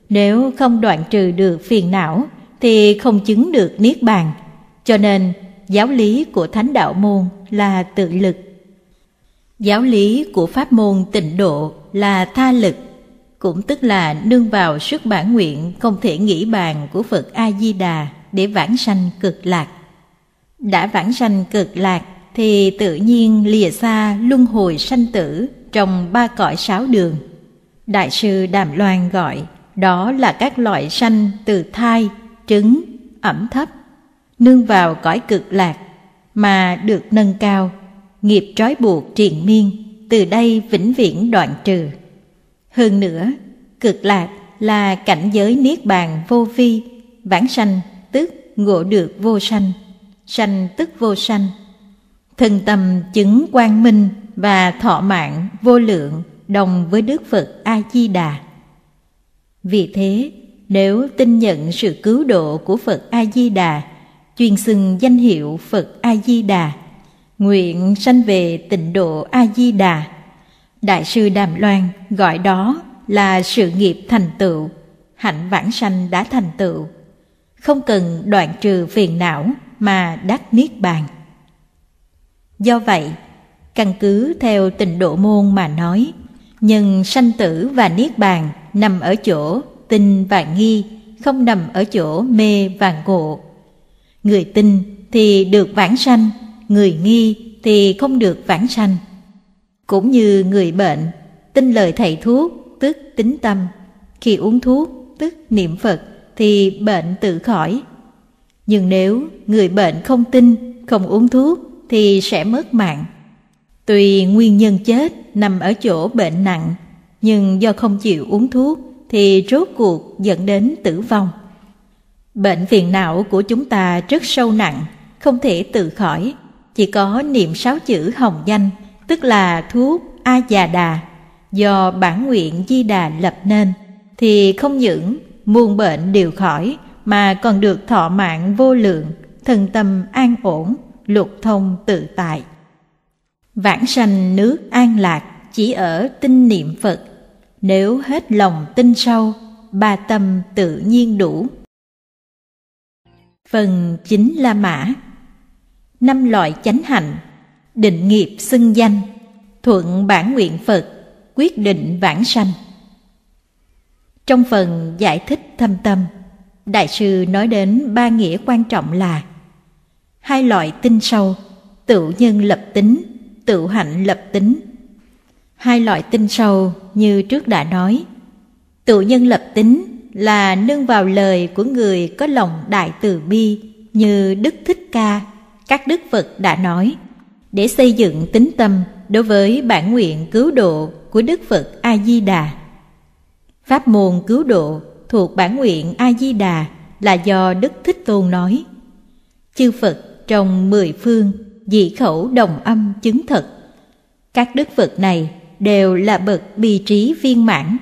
nếu không đoạn trừ được phiền não thì không chứng được niết bàn. Cho nên, giáo lý của Thánh đạo môn là tự lực. Giáo lý của pháp môn tịnh độ là tha lực, cũng tức là nương vào sức bản nguyện không thể nghĩ bàn của Phật A Di Đà để vãng sanh cực lạc. Đã vãng sanh cực lạc thì tự nhiên lìa xa luân hồi sanh tử trong ba cõi sáu đường. Đại sư Đàm Loan gọi đó là các loại sanh từ thai trứng, ẩm thấp, nương vào cõi cực lạc mà được nâng cao, nghiệp trói buộc triền miên từ đây vĩnh viễn đoạn trừ. Hơn nữa, cực lạc là cảnh giới niết bàn vô vi, vãng sanh tức ngộ được vô sanh, sanh tức vô sanh. Thân tâm chứng quang minh và thọ mạng vô lượng đồng với Đức Phật A Di Đà. Vì thế, nếu tin nhận sự cứu độ của Phật A-di-đà, chuyên xưng danh hiệu Phật A-di-đà, nguyện sanh về tịnh độ A-di-đà. Đại sư Đàm Loan gọi đó là sự nghiệp thành tựu, hạnh vãng sanh đã thành tựu. Không cần đoạn trừ phiền não mà đắc niết bàn. Do vậy, căn cứ theo tịnh độ môn mà nói, nhân sanh tử và niết bàn nằm ở chỗ tin và nghi không nằm ở chỗ mê và ngộ. Người tin thì được vãng sanh, người nghi thì không được vãng sanh. Cũng như người bệnh, tin lời thầy thuốc tức tính tâm, khi uống thuốc tức niệm Phật thì bệnh tự khỏi. Nhưng nếu người bệnh không tin, không uống thuốc thì sẽ mất mạng. Tuy nguyên nhân chết nằm ở chỗ bệnh nặng, nhưng do không chịu uống thuốc thì rốt cuộc dẫn đến tử vong. Bệnh phiền não của chúng ta rất sâu nặng, không thể tự khỏi, chỉ có niệm sáu chữ hồng danh, tức là thuốc A Già Đà, do bản nguyện Di Đà lập nên, thì không những muôn bệnh đều khỏi mà còn được thọ mạng vô lượng, thần tâm an ổn, lục thông tự tại. Vãng sanh nước an lạc chỉ ở tinh niệm Phật nếu hết lòng tin sâu ba tâm tự nhiên đủ phần chính la mã năm loại chánh hạnh định nghiệp xưng danh thuận bản nguyện phật quyết định vãng sanh trong phần giải thích thâm tâm đại sư nói đến ba nghĩa quan trọng là hai loại tin sâu tự nhân lập tính tự hạnh lập tính hai loại tinh sầu như trước đã nói. Tự nhân lập tính là nương vào lời của người có lòng đại từ bi như Đức Thích Ca, các Đức Phật đã nói, để xây dựng tính tâm đối với bản nguyện cứu độ của Đức Phật A-di-đà. Pháp môn cứu độ thuộc bản nguyện A-di-đà là do Đức Thích Tôn nói. Chư Phật trong mười phương, dị khẩu đồng âm chứng thật. Các Đức Phật này đều là bậc bì trí viên mãn.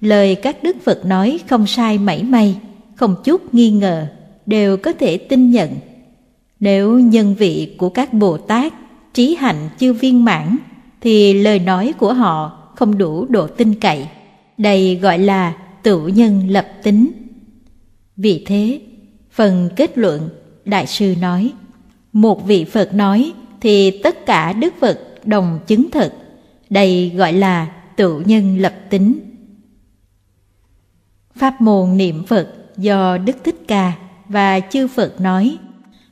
Lời các đức Phật nói không sai mảy may, không chút nghi ngờ, đều có thể tin nhận. Nếu nhân vị của các Bồ Tát trí hạnh chưa viên mãn thì lời nói của họ không đủ độ tin cậy. Đây gọi là tự nhân lập tính. Vì thế, phần kết luận, Đại sư nói, một vị Phật nói thì tất cả Đức Phật đồng chứng thực đây gọi là tự nhân lập tính. Pháp môn niệm Phật do Đức Thích Ca và chư Phật nói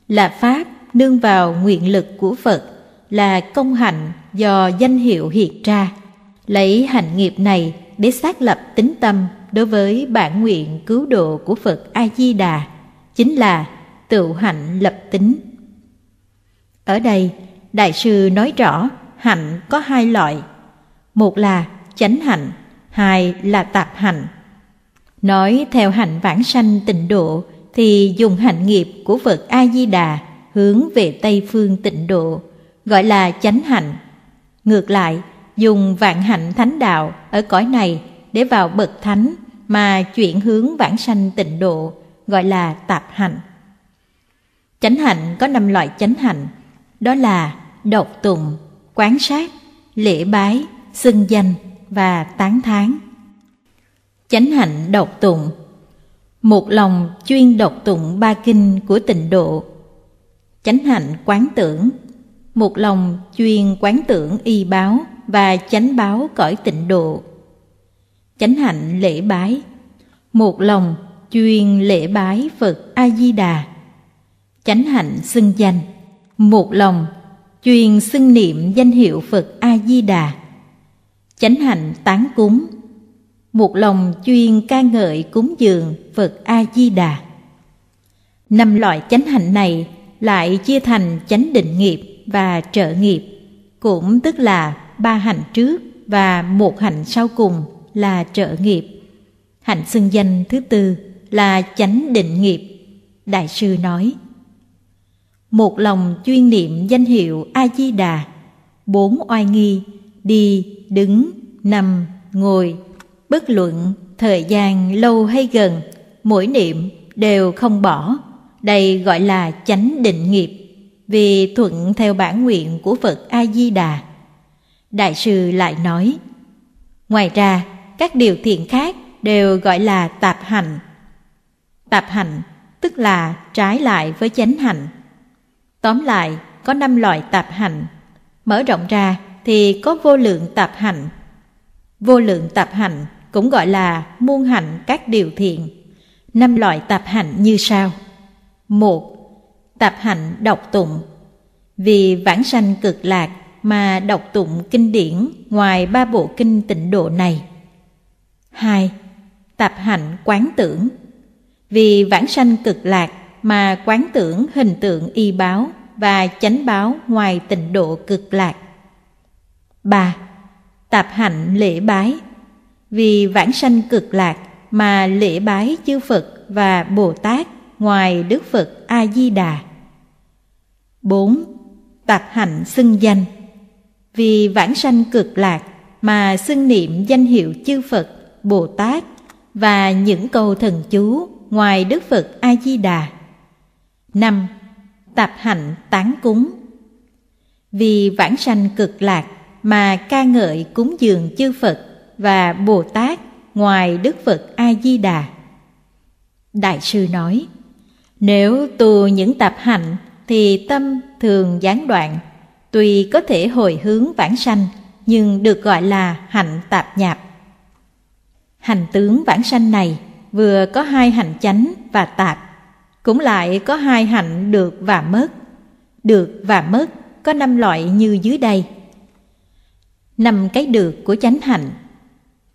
là Pháp nương vào nguyện lực của Phật là công hạnh do danh hiệu hiện ra. Lấy hạnh nghiệp này để xác lập tính tâm đối với bản nguyện cứu độ của Phật A-di-đà, chính là tự hạnh lập tính. Ở đây, Đại sư nói rõ hạnh có hai loại. Một là chánh hạnh, hai là tạp hạnh. Nói theo hạnh vãng sanh tịnh độ thì dùng hạnh nghiệp của Phật A-di-đà hướng về Tây phương tịnh độ, gọi là chánh hạnh. Ngược lại, dùng vạn hạnh thánh đạo ở cõi này để vào bậc thánh mà chuyển hướng vãng sanh tịnh độ, gọi là tạp hạnh. Chánh hạnh có năm loại chánh hạnh, đó là độc tùng, quán sát, lễ bái, xưng danh và tán thán. Chánh hạnh độc tụng Một lòng chuyên độc tụng ba kinh của tịnh độ Chánh hạnh quán tưởng Một lòng chuyên quán tưởng y báo và chánh báo cõi tịnh độ Chánh hạnh lễ bái Một lòng chuyên lễ bái Phật A-di-đà Chánh hạnh xưng danh Một lòng truyền xưng niệm danh hiệu Phật A Di Đà. Chánh hạnh tán cúng, một lòng chuyên ca ngợi cúng dường Phật A Di Đà. Năm loại chánh hạnh này lại chia thành chánh định nghiệp và trợ nghiệp, cũng tức là ba hạnh trước và một hạnh sau cùng là trợ nghiệp. Hạnh xưng danh thứ tư là chánh định nghiệp. Đại sư nói: một lòng chuyên niệm danh hiệu a di đà bốn oai nghi đi đứng nằm ngồi bất luận thời gian lâu hay gần mỗi niệm đều không bỏ đây gọi là chánh định nghiệp vì thuận theo bản nguyện của phật a di đà đại sư lại nói ngoài ra các điều thiện khác đều gọi là tạp hạnh tạp hạnh tức là trái lại với chánh hạnh Tóm lại, có 5 loại tạp hạnh. Mở rộng ra thì có vô lượng tạp hạnh. Vô lượng tạp hạnh cũng gọi là muôn hạnh các điều thiện. Năm loại tạp hạnh như sau. một Tạp hạnh đọc tụng. Vì vãng sanh cực lạc mà đọc tụng kinh điển ngoài ba bộ kinh tịnh độ này. 2. Tạp hạnh quán tưởng. Vì vãng sanh cực lạc mà quán tưởng hình tượng y báo và chánh báo ngoài tịnh độ cực lạc. 3. Tạp hạnh lễ bái Vì vãng sanh cực lạc mà lễ bái chư Phật và Bồ Tát ngoài Đức Phật A-di-đà. 4. Tạp hạnh xưng danh Vì vãng sanh cực lạc mà xưng niệm danh hiệu chư Phật, Bồ Tát và những câu thần chú ngoài Đức Phật A-di-đà. 5. Tạp hạnh tán cúng Vì vãng sanh cực lạc mà ca ngợi cúng dường chư Phật và Bồ Tát ngoài Đức Phật A-di-đà. Đại sư nói, nếu tu những tạp hạnh thì tâm thường gián đoạn, tuy có thể hồi hướng vãng sanh nhưng được gọi là hạnh tạp nhạp. Hành tướng vãng sanh này vừa có hai hành chánh và tạp cũng lại có hai hạnh được và mất. Được và mất có năm loại như dưới đây. Năm cái được của chánh hạnh.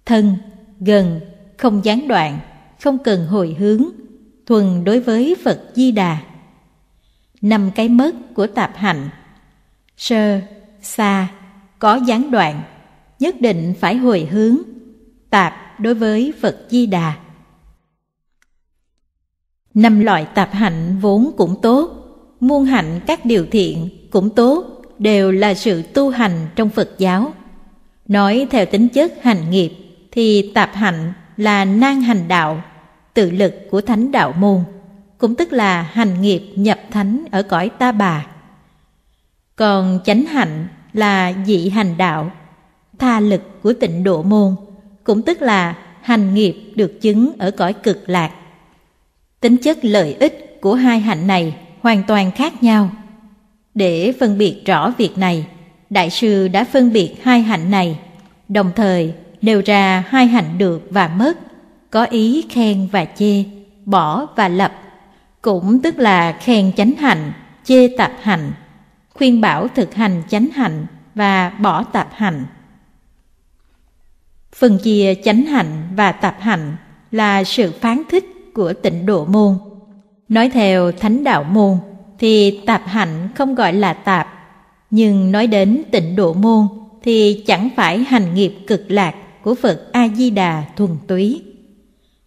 Thân, gần, không gián đoạn, không cần hồi hướng, thuần đối với Phật Di Đà. Năm cái mất của tạp hạnh. Sơ, xa, có gián đoạn, nhất định phải hồi hướng, tạp đối với Phật Di Đà. Năm loại tạp hạnh vốn cũng tốt, muôn hạnh các điều thiện cũng tốt, đều là sự tu hành trong Phật giáo. Nói theo tính chất hành nghiệp thì tạp hạnh là nan hành đạo, tự lực của thánh đạo môn, cũng tức là hành nghiệp nhập thánh ở cõi ta bà. Còn chánh hạnh là dị hành đạo, tha lực của tịnh độ môn, cũng tức là hành nghiệp được chứng ở cõi cực lạc. Tính chất lợi ích của hai hạnh này hoàn toàn khác nhau. Để phân biệt rõ việc này, đại sư đã phân biệt hai hạnh này, đồng thời nêu ra hai hạnh được và mất, có ý khen và chê, bỏ và lập, cũng tức là khen chánh hạnh, chê tạp hạnh, khuyên bảo thực hành chánh hạnh và bỏ tạp hạnh. Phần chia chánh hạnh và tạp hạnh là sự phán thích của tịnh độ môn. Nói theo thánh đạo môn thì tạp hạnh không gọi là tạp, nhưng nói đến tịnh độ môn thì chẳng phải hành nghiệp cực lạc của Phật A Di Đà thuần túy.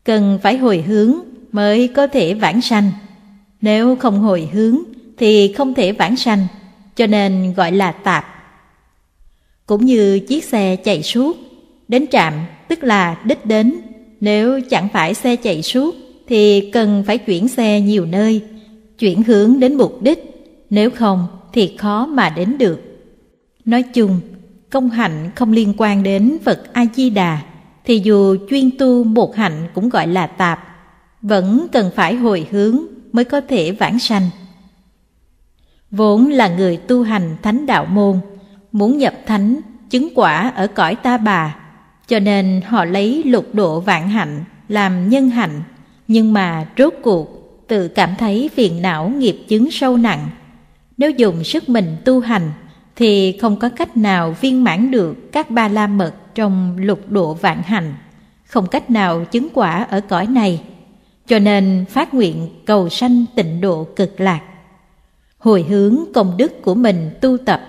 Cần phải hồi hướng mới có thể vãng sanh. Nếu không hồi hướng thì không thể vãng sanh, cho nên gọi là tạp. Cũng như chiếc xe chạy suốt, đến trạm tức là đích đến, nếu chẳng phải xe chạy suốt thì cần phải chuyển xe nhiều nơi, chuyển hướng đến mục đích, nếu không thì khó mà đến được. Nói chung, công hạnh không liên quan đến Phật A-di-đà, thì dù chuyên tu một hạnh cũng gọi là tạp, vẫn cần phải hồi hướng mới có thể vãng sanh. Vốn là người tu hành thánh đạo môn, muốn nhập thánh, chứng quả ở cõi ta bà, cho nên họ lấy lục độ vạn hạnh làm nhân hạnh nhưng mà rốt cuộc tự cảm thấy phiền não nghiệp chứng sâu nặng. Nếu dùng sức mình tu hành thì không có cách nào viên mãn được các ba la mật trong lục độ vạn hành, không cách nào chứng quả ở cõi này. Cho nên phát nguyện cầu sanh tịnh độ cực lạc. Hồi hướng công đức của mình tu tập,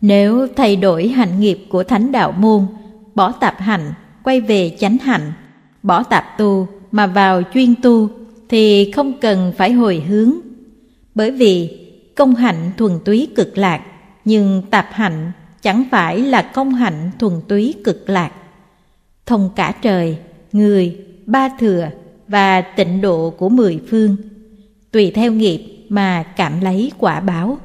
nếu thay đổi hạnh nghiệp của thánh đạo môn, bỏ tạp hành, quay về chánh hạnh, bỏ tạp tu mà vào chuyên tu thì không cần phải hồi hướng. Bởi vì công hạnh thuần túy cực lạc, nhưng tạp hạnh chẳng phải là công hạnh thuần túy cực lạc. Thông cả trời, người, ba thừa và tịnh độ của mười phương, tùy theo nghiệp mà cảm lấy quả báo.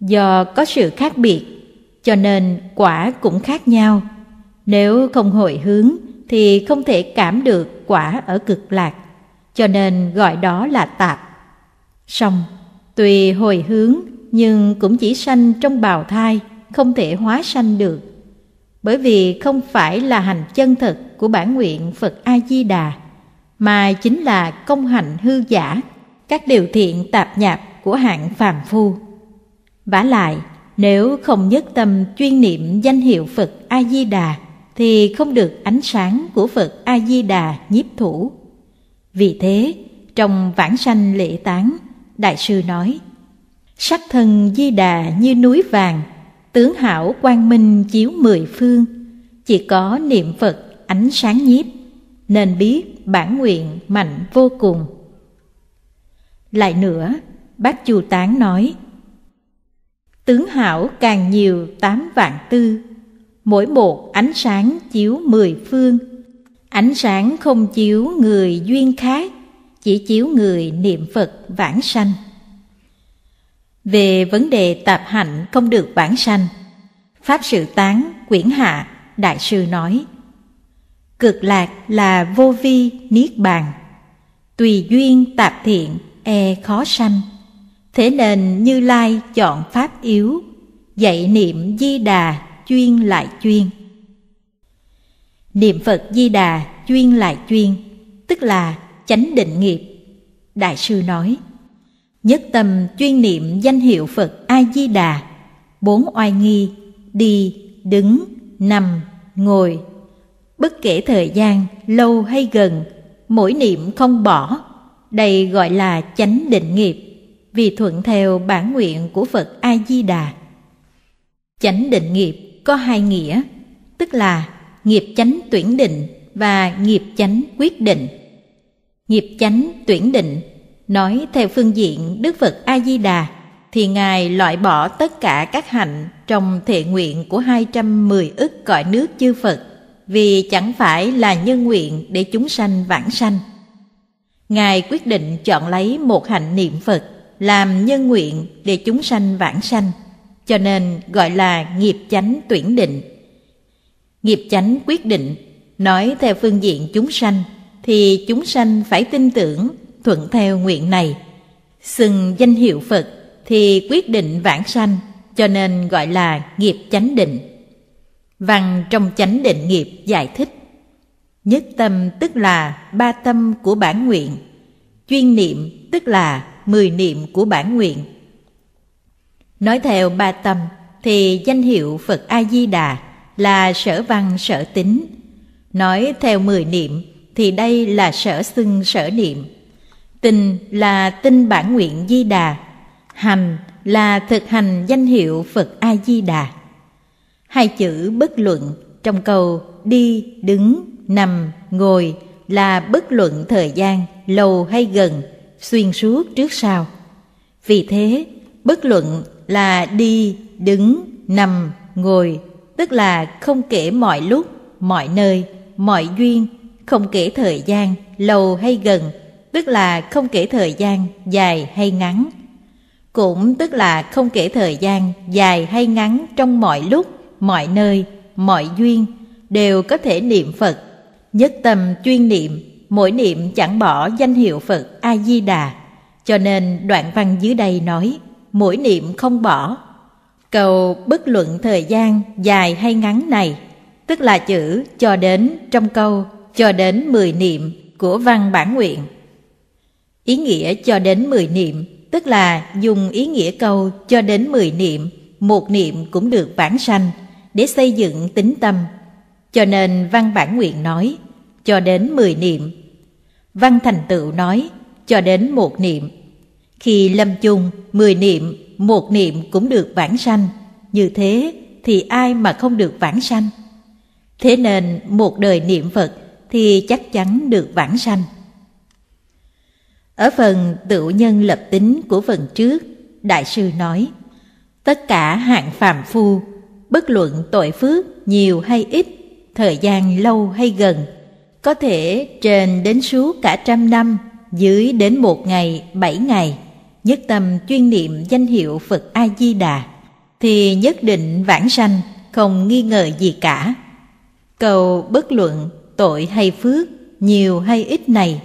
Do có sự khác biệt, cho nên quả cũng khác nhau. Nếu không hồi hướng thì không thể cảm được quả ở cực lạc, cho nên gọi đó là tạp. Song, tùy hồi hướng nhưng cũng chỉ sanh trong bào thai, không thể hóa sanh được. Bởi vì không phải là hành chân thực của bản nguyện Phật A-di-đà, mà chính là công hạnh hư giả, các điều thiện tạp nhạp của hạng phàm phu. vả lại, nếu không nhất tâm chuyên niệm danh hiệu Phật A-di-đà, thì không được ánh sáng của Phật A Di Đà nhiếp thủ. Vì thế, trong vãng sanh lễ tán, đại sư nói: Sắc thân Di Đà như núi vàng, tướng hảo quang minh chiếu mười phương, chỉ có niệm Phật ánh sáng nhiếp, nên biết bản nguyện mạnh vô cùng. Lại nữa, bác Chu Tán nói: Tướng hảo càng nhiều tám vạn tư mỗi một ánh sáng chiếu mười phương. Ánh sáng không chiếu người duyên khác, chỉ chiếu người niệm Phật vãng sanh. Về vấn đề tạp hạnh không được vãng sanh, Pháp Sự Tán, Quyển Hạ, Đại sư nói, Cực lạc là vô vi niết bàn, tùy duyên tạp thiện e khó sanh. Thế nên Như Lai chọn Pháp yếu, dạy niệm Di Đà chuyên lại chuyên niệm phật di đà chuyên lại chuyên tức là chánh định nghiệp đại sư nói nhất tâm chuyên niệm danh hiệu phật a di đà bốn oai nghi đi đứng nằm ngồi bất kể thời gian lâu hay gần mỗi niệm không bỏ đây gọi là chánh định nghiệp vì thuận theo bản nguyện của phật a di đà chánh định nghiệp có hai nghĩa, tức là nghiệp chánh tuyển định và nghiệp chánh quyết định. Nghiệp chánh tuyển định nói theo phương diện Đức Phật A Di Đà thì ngài loại bỏ tất cả các hạnh trong thệ nguyện của 210 ức cõi nước chư Phật vì chẳng phải là nhân nguyện để chúng sanh vãng sanh. Ngài quyết định chọn lấy một hạnh niệm Phật làm nhân nguyện để chúng sanh vãng sanh cho nên gọi là nghiệp chánh tuyển định. Nghiệp chánh quyết định, nói theo phương diện chúng sanh, thì chúng sanh phải tin tưởng thuận theo nguyện này. Xưng danh hiệu Phật thì quyết định vãng sanh, cho nên gọi là nghiệp chánh định. Văn trong chánh định nghiệp giải thích Nhất tâm tức là ba tâm của bản nguyện Chuyên niệm tức là mười niệm của bản nguyện Nói theo Ba Tâm thì danh hiệu Phật A-di-đà là sở văn sở tính. Nói theo mười niệm thì đây là sở xưng sở niệm. Tình là tinh bản nguyện di đà, hành là thực hành danh hiệu Phật A-di-đà. Hai chữ bất luận trong câu đi, đứng, nằm, ngồi là bất luận thời gian lâu hay gần, xuyên suốt trước sau. Vì thế, bất luận là đi, đứng, nằm, ngồi, tức là không kể mọi lúc, mọi nơi, mọi duyên, không kể thời gian, lâu hay gần, tức là không kể thời gian dài hay ngắn. Cũng tức là không kể thời gian dài hay ngắn trong mọi lúc, mọi nơi, mọi duyên, đều có thể niệm Phật. Nhất tâm chuyên niệm, mỗi niệm chẳng bỏ danh hiệu Phật A-di-đà. Cho nên đoạn văn dưới đây nói – mỗi niệm không bỏ. Cầu bất luận thời gian dài hay ngắn này, tức là chữ cho đến trong câu cho đến mười niệm của văn bản nguyện. Ý nghĩa cho đến mười niệm, tức là dùng ý nghĩa câu cho đến mười niệm, một niệm cũng được bản sanh để xây dựng tính tâm. Cho nên văn bản nguyện nói cho đến mười niệm. Văn thành tựu nói cho đến một niệm khi lâm chung, mười niệm, một niệm cũng được vãng sanh. Như thế thì ai mà không được vãng sanh? Thế nên một đời niệm Phật thì chắc chắn được vãng sanh. Ở phần tự nhân lập tính của phần trước, Đại sư nói, tất cả hạng phàm phu, bất luận tội phước nhiều hay ít, thời gian lâu hay gần, có thể trên đến suốt cả trăm năm, dưới đến một ngày, bảy ngày – nhất tâm chuyên niệm danh hiệu Phật A Di Đà thì nhất định vãng sanh, không nghi ngờ gì cả. Cầu bất luận tội hay phước, nhiều hay ít này,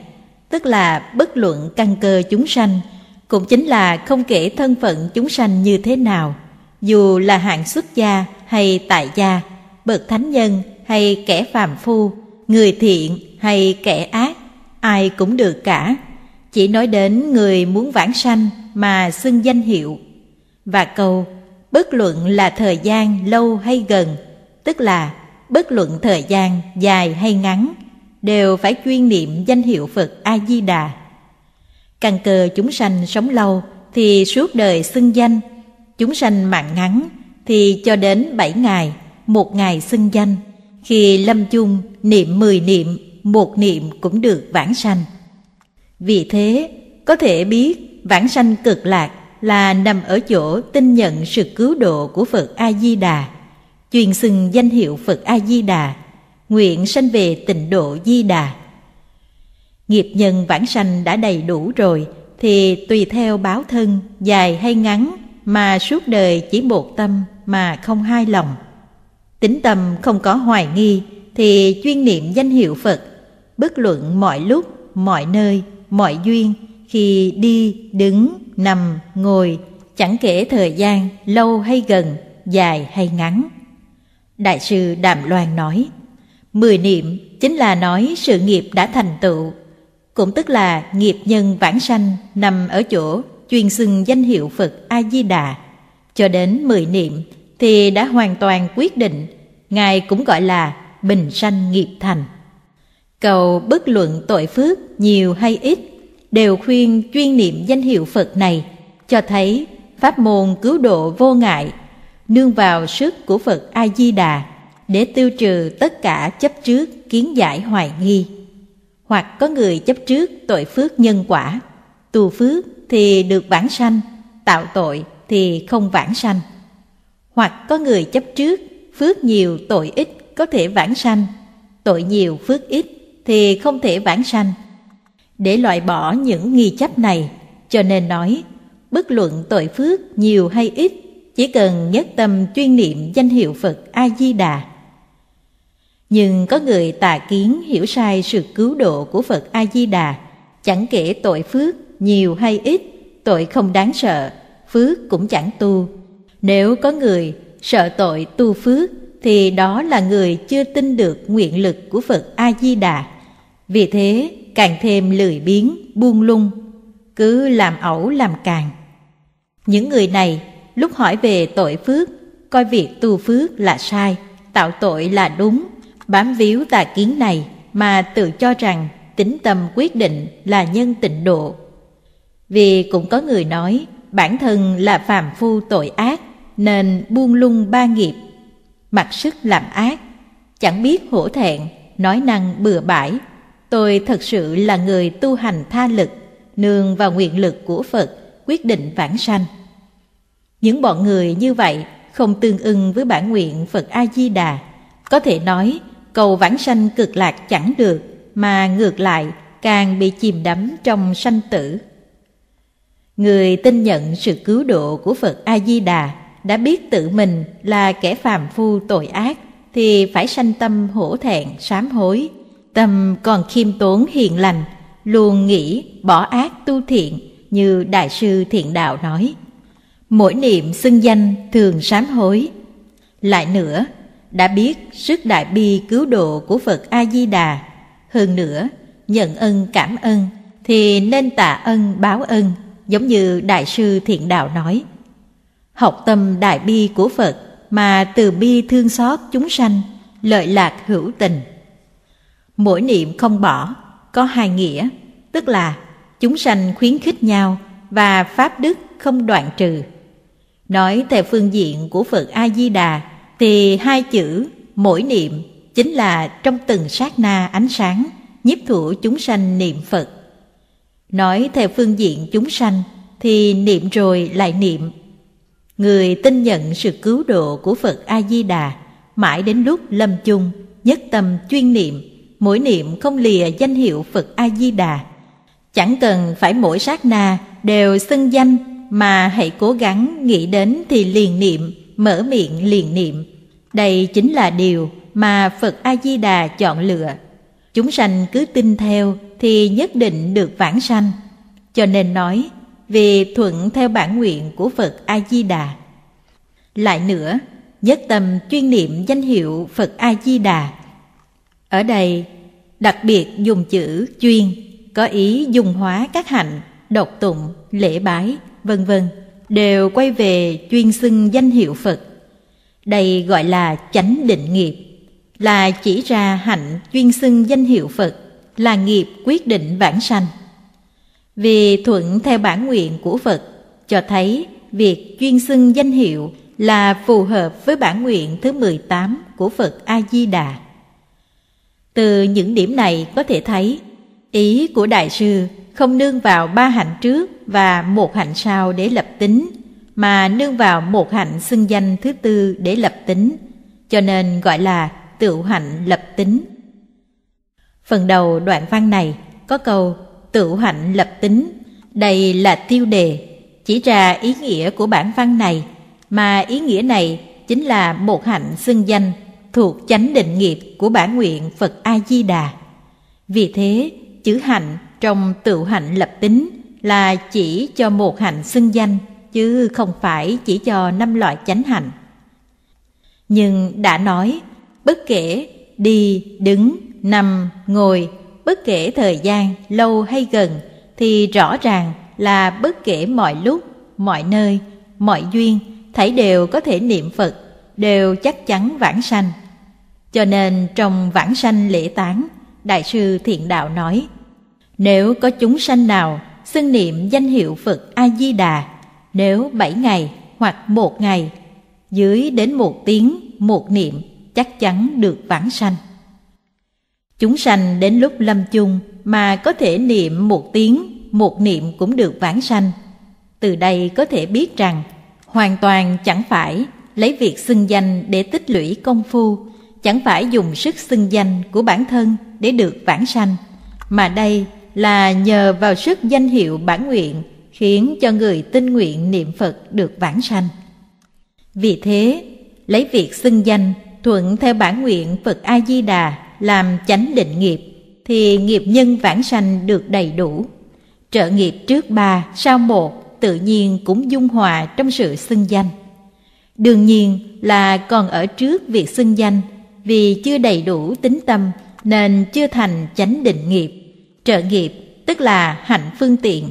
tức là bất luận căn cơ chúng sanh, cũng chính là không kể thân phận chúng sanh như thế nào, dù là hạng xuất gia hay tại gia, bậc thánh nhân hay kẻ phàm phu, người thiện hay kẻ ác, ai cũng được cả chỉ nói đến người muốn vãng sanh mà xưng danh hiệu và câu bất luận là thời gian lâu hay gần tức là bất luận thời gian dài hay ngắn đều phải chuyên niệm danh hiệu phật a di đà căn cơ chúng sanh sống lâu thì suốt đời xưng danh chúng sanh mạng ngắn thì cho đến bảy ngày một ngày xưng danh khi lâm chung niệm mười niệm một niệm cũng được vãng sanh vì thế, có thể biết vãng sanh cực lạc là nằm ở chỗ tin nhận sự cứu độ của Phật A-di-đà, truyền xưng danh hiệu Phật A-di-đà, nguyện sanh về tịnh độ di-đà. Nghiệp nhân vãng sanh đã đầy đủ rồi, thì tùy theo báo thân, dài hay ngắn, mà suốt đời chỉ một tâm mà không hai lòng. Tính tâm không có hoài nghi, thì chuyên niệm danh hiệu Phật, bất luận mọi lúc, mọi nơi – mọi duyên khi đi, đứng, nằm, ngồi, chẳng kể thời gian lâu hay gần, dài hay ngắn. Đại sư Đàm Loan nói, mười niệm chính là nói sự nghiệp đã thành tựu, cũng tức là nghiệp nhân vãng sanh nằm ở chỗ chuyên xưng danh hiệu Phật A-di-đà. Cho đến mười niệm thì đã hoàn toàn quyết định, Ngài cũng gọi là bình sanh nghiệp thành. Cầu bất luận tội phước nhiều hay ít Đều khuyên chuyên niệm danh hiệu Phật này Cho thấy pháp môn cứu độ vô ngại Nương vào sức của Phật A-di-đà Để tiêu trừ tất cả chấp trước kiến giải hoài nghi Hoặc có người chấp trước tội phước nhân quả Tu phước thì được bản sanh Tạo tội thì không vãng sanh Hoặc có người chấp trước Phước nhiều tội ít có thể vãng sanh Tội nhiều phước ít thì không thể vãng sanh. Để loại bỏ những nghi chấp này, cho nên nói, bất luận tội phước nhiều hay ít, chỉ cần nhất tâm chuyên niệm danh hiệu Phật A-di-đà. Nhưng có người tà kiến hiểu sai sự cứu độ của Phật A-di-đà, chẳng kể tội phước nhiều hay ít, tội không đáng sợ, phước cũng chẳng tu. Nếu có người sợ tội tu phước thì đó là người chưa tin được nguyện lực của Phật A Di Đà. Vì thế, càng thêm lười biếng, buông lung, cứ làm ẩu làm càng. Những người này lúc hỏi về tội phước, coi việc tu phước là sai, tạo tội là đúng, bám víu tà kiến này mà tự cho rằng tính tâm quyết định là nhân tịnh độ. Vì cũng có người nói bản thân là phàm phu tội ác nên buông lung ba nghiệp mặc sức làm ác, chẳng biết hổ thẹn, nói năng bừa bãi. Tôi thật sự là người tu hành tha lực, nương vào nguyện lực của Phật quyết định vãng sanh. Những bọn người như vậy không tương ưng với bản nguyện Phật A Di Đà, có thể nói cầu vãng sanh cực lạc chẳng được mà ngược lại càng bị chìm đắm trong sanh tử. Người tin nhận sự cứu độ của Phật A Di Đà đã biết tự mình là kẻ phàm phu tội ác thì phải sanh tâm hổ thẹn sám hối tâm còn khiêm tốn hiền lành luôn nghĩ bỏ ác tu thiện như đại sư thiện đạo nói mỗi niệm xưng danh thường sám hối lại nữa đã biết sức đại bi cứu độ của phật a di đà hơn nữa nhận ân cảm ơn thì nên tạ ân báo ân giống như đại sư thiện đạo nói học tâm đại bi của Phật mà từ bi thương xót chúng sanh, lợi lạc hữu tình. Mỗi niệm không bỏ có hai nghĩa, tức là chúng sanh khuyến khích nhau và pháp đức không đoạn trừ. Nói theo phương diện của Phật A Di Đà thì hai chữ mỗi niệm chính là trong từng sát na ánh sáng nhiếp thủ chúng sanh niệm Phật. Nói theo phương diện chúng sanh thì niệm rồi lại niệm Người tin nhận sự cứu độ của Phật A-di-đà mãi đến lúc lâm chung, nhất tâm chuyên niệm, mỗi niệm không lìa danh hiệu Phật A-di-đà. Chẳng cần phải mỗi sát na đều xưng danh mà hãy cố gắng nghĩ đến thì liền niệm, mở miệng liền niệm. Đây chính là điều mà Phật A-di-đà chọn lựa. Chúng sanh cứ tin theo thì nhất định được vãng sanh. Cho nên nói, vì thuận theo bản nguyện của Phật A Di Đà. Lại nữa, nhất tâm chuyên niệm danh hiệu Phật A Di Đà. Ở đây đặc biệt dùng chữ chuyên có ý dùng hóa các hạnh, độc tụng, lễ bái, vân vân đều quay về chuyên xưng danh hiệu Phật. Đây gọi là chánh định nghiệp, là chỉ ra hạnh chuyên xưng danh hiệu Phật là nghiệp quyết định bản sanh. Vì thuận theo bản nguyện của Phật cho thấy việc chuyên xưng danh hiệu là phù hợp với bản nguyện thứ 18 của Phật A-di-đà. Từ những điểm này có thể thấy, ý của Đại sư không nương vào ba hạnh trước và một hạnh sau để lập tính, mà nương vào một hạnh xưng danh thứ tư để lập tính, cho nên gọi là tự hạnh lập tính. Phần đầu đoạn văn này có câu tự hạnh lập tính đây là tiêu đề chỉ ra ý nghĩa của bản văn này mà ý nghĩa này chính là một hạnh xưng danh thuộc chánh định nghiệp của bản nguyện Phật A Di Đà. Vì thế, chữ hạnh trong tự hạnh lập tính là chỉ cho một hạnh xưng danh chứ không phải chỉ cho năm loại chánh hạnh. Nhưng đã nói, bất kể đi, đứng, nằm, ngồi bất kể thời gian lâu hay gần thì rõ ràng là bất kể mọi lúc mọi nơi mọi duyên thảy đều có thể niệm phật đều chắc chắn vãng sanh cho nên trong vãng sanh lễ tán đại sư thiện đạo nói nếu có chúng sanh nào xưng niệm danh hiệu phật a di đà nếu bảy ngày hoặc một ngày dưới đến một tiếng một niệm chắc chắn được vãng sanh Chúng sanh đến lúc lâm chung mà có thể niệm một tiếng, một niệm cũng được vãng sanh. Từ đây có thể biết rằng hoàn toàn chẳng phải lấy việc xưng danh để tích lũy công phu, chẳng phải dùng sức xưng danh của bản thân để được vãng sanh, mà đây là nhờ vào sức danh hiệu bản nguyện khiến cho người tinh nguyện niệm Phật được vãng sanh. Vì thế, lấy việc xưng danh thuận theo bản nguyện Phật A Di Đà làm chánh định nghiệp thì nghiệp nhân vãng sanh được đầy đủ. Trợ nghiệp trước ba, sau một tự nhiên cũng dung hòa trong sự xưng danh. Đương nhiên là còn ở trước việc xưng danh vì chưa đầy đủ tính tâm nên chưa thành chánh định nghiệp. Trợ nghiệp tức là hạnh phương tiện,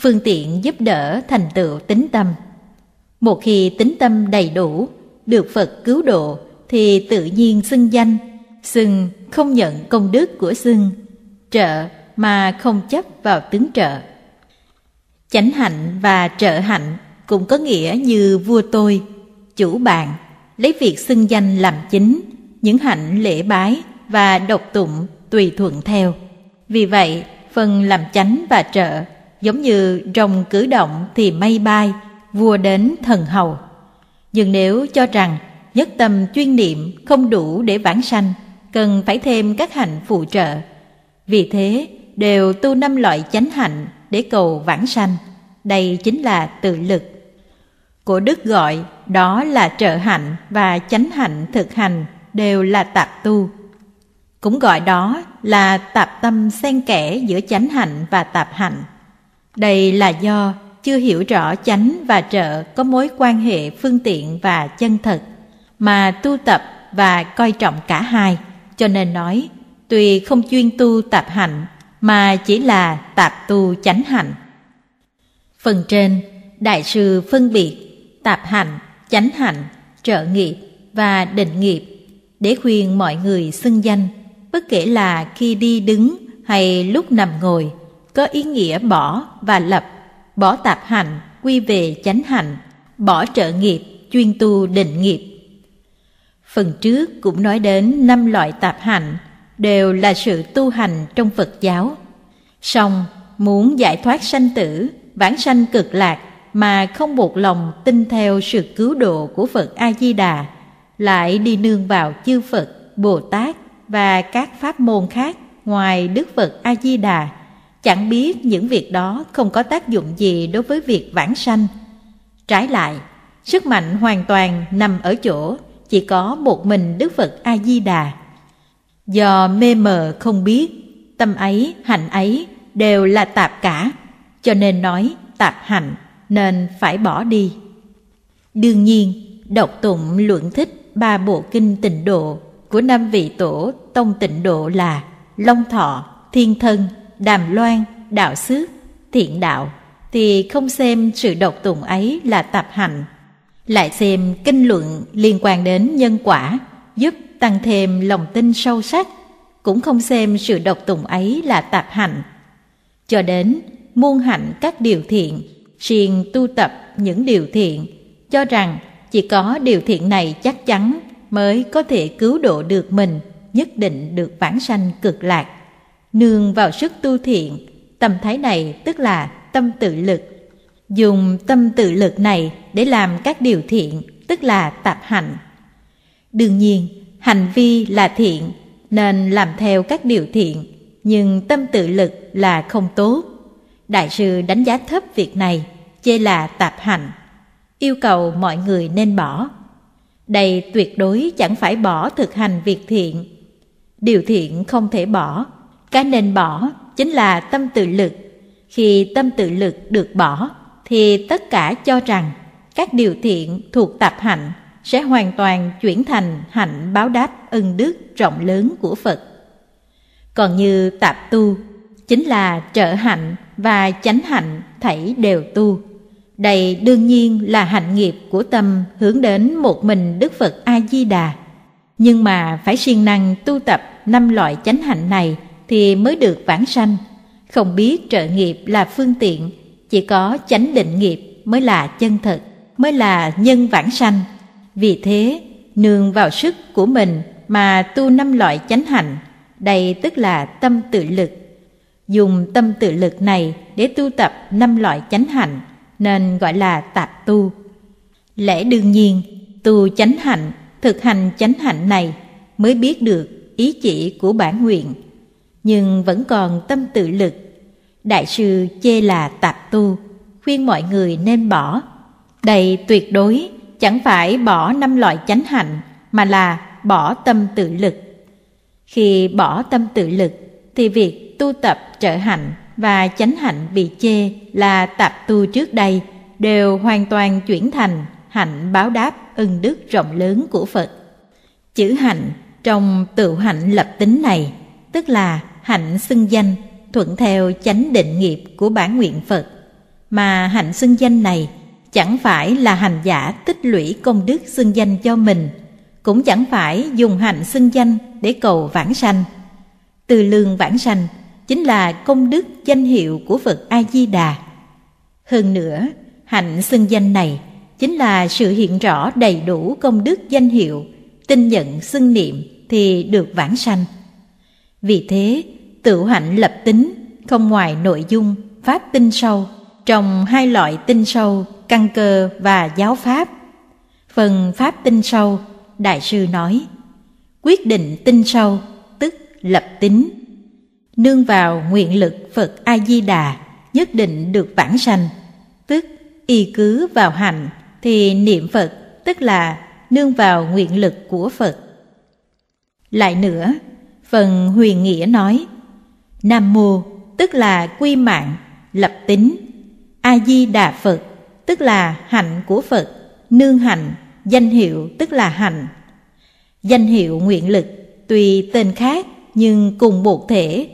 phương tiện giúp đỡ thành tựu tính tâm. Một khi tính tâm đầy đủ, được Phật cứu độ thì tự nhiên xưng danh xưng không nhận công đức của xưng trợ mà không chấp vào tướng trợ chánh hạnh và trợ hạnh cũng có nghĩa như vua tôi chủ bạn lấy việc xưng danh làm chính những hạnh lễ bái và độc tụng tùy thuận theo vì vậy phần làm chánh và trợ giống như rồng cử động thì mây bay vua đến thần hầu nhưng nếu cho rằng nhất tâm chuyên niệm không đủ để vãng sanh cần phải thêm các hạnh phụ trợ. Vì thế, đều tu năm loại chánh hạnh để cầu vãng sanh. Đây chính là tự lực. của đức gọi đó là trợ hạnh và chánh hạnh thực hành đều là tạp tu. Cũng gọi đó là tạp tâm xen kẽ giữa chánh hạnh và tạp hạnh. Đây là do chưa hiểu rõ chánh và trợ có mối quan hệ phương tiện và chân thật mà tu tập và coi trọng cả hai cho nên nói tuy không chuyên tu tạp hạnh mà chỉ là tạp tu chánh hạnh. Phần trên, đại sư phân biệt tạp hạnh, chánh hạnh, trợ nghiệp và định nghiệp để khuyên mọi người xưng danh, bất kể là khi đi đứng hay lúc nằm ngồi, có ý nghĩa bỏ và lập, bỏ tạp hạnh quy về chánh hạnh, bỏ trợ nghiệp chuyên tu định nghiệp Phần trước cũng nói đến năm loại tạp hạnh đều là sự tu hành trong Phật giáo. Song muốn giải thoát sanh tử, vãng sanh cực lạc mà không buộc lòng tin theo sự cứu độ của Phật A Di Đà, lại đi nương vào chư Phật, Bồ Tát và các pháp môn khác ngoài Đức Phật A Di Đà, chẳng biết những việc đó không có tác dụng gì đối với việc vãng sanh. Trái lại, sức mạnh hoàn toàn nằm ở chỗ chỉ có một mình Đức Phật A-di-đà. Do mê mờ không biết, tâm ấy, hạnh ấy đều là tạp cả, cho nên nói tạp hạnh nên phải bỏ đi. Đương nhiên, đọc tụng luận thích ba bộ kinh tịnh độ của năm vị tổ tông tịnh độ là Long Thọ, Thiên Thân, Đàm Loan, Đạo Xứ, Thiện Đạo thì không xem sự độc tụng ấy là tạp hạnh lại xem kinh luận liên quan đến nhân quả giúp tăng thêm lòng tin sâu sắc, cũng không xem sự độc tùng ấy là tạp hạnh. Cho đến muôn hạnh các điều thiện, siêng tu tập những điều thiện, cho rằng chỉ có điều thiện này chắc chắn mới có thể cứu độ được mình, nhất định được vãng sanh cực lạc. Nương vào sức tu thiện, tâm thái này tức là tâm tự lực dùng tâm tự lực này để làm các điều thiện, tức là tập hạnh. Đương nhiên, hành vi là thiện, nên làm theo các điều thiện, nhưng tâm tự lực là không tốt. Đại sư đánh giá thấp việc này, chê là tạp hạnh, yêu cầu mọi người nên bỏ. Đây tuyệt đối chẳng phải bỏ thực hành việc thiện. Điều thiện không thể bỏ, cái nên bỏ chính là tâm tự lực. Khi tâm tự lực được bỏ, thì tất cả cho rằng các điều thiện thuộc tập hạnh sẽ hoàn toàn chuyển thành hạnh báo đáp ân đức rộng lớn của Phật. Còn như tạp tu, chính là trợ hạnh và chánh hạnh thảy đều tu. Đây đương nhiên là hạnh nghiệp của tâm hướng đến một mình Đức Phật A-di-đà. Nhưng mà phải siêng năng tu tập năm loại chánh hạnh này thì mới được vãng sanh. Không biết trợ nghiệp là phương tiện chỉ có chánh định nghiệp mới là chân thực, mới là nhân vãng sanh. Vì thế, nương vào sức của mình mà tu năm loại chánh hạnh, đây tức là tâm tự lực. Dùng tâm tự lực này để tu tập năm loại chánh hạnh, nên gọi là tạp tu. Lẽ đương nhiên, tu chánh hạnh, thực hành chánh hạnh này mới biết được ý chỉ của bản nguyện, nhưng vẫn còn tâm tự lực Đại sư chê là tạp tu, khuyên mọi người nên bỏ. Đây tuyệt đối chẳng phải bỏ năm loại chánh hạnh mà là bỏ tâm tự lực. Khi bỏ tâm tự lực thì việc tu tập trợ hạnh và chánh hạnh bị chê là tạp tu trước đây đều hoàn toàn chuyển thành hạnh báo đáp ân đức rộng lớn của Phật. Chữ hạnh trong tự hạnh lập tính này, tức là hạnh xưng danh thuận theo chánh định nghiệp của bản nguyện Phật, mà hạnh xưng danh này chẳng phải là hành giả tích lũy công đức xưng danh cho mình, cũng chẳng phải dùng hạnh xưng danh để cầu vãng sanh. Từ lương vãng sanh chính là công đức danh hiệu của Phật A Di Đà. Hơn nữa, hạnh xưng danh này chính là sự hiện rõ đầy đủ công đức danh hiệu, tin nhận xưng niệm thì được vãng sanh. Vì thế, Tự hạnh lập tính, không ngoài nội dung, pháp tinh sâu, trong hai loại tinh sâu, căn cơ và giáo pháp. Phần pháp tinh sâu, Đại sư nói, quyết định tinh sâu, tức lập tính. Nương vào nguyện lực Phật A-di-đà, nhất định được vãng sanh, tức y cứ vào hành thì niệm Phật, tức là nương vào nguyện lực của Phật. Lại nữa, phần huyền nghĩa nói, Nam mô tức là quy mạng, lập tính. A Di Đà Phật tức là hạnh của Phật, nương hạnh, danh hiệu tức là hạnh. Danh hiệu nguyện lực tùy tên khác nhưng cùng một thể.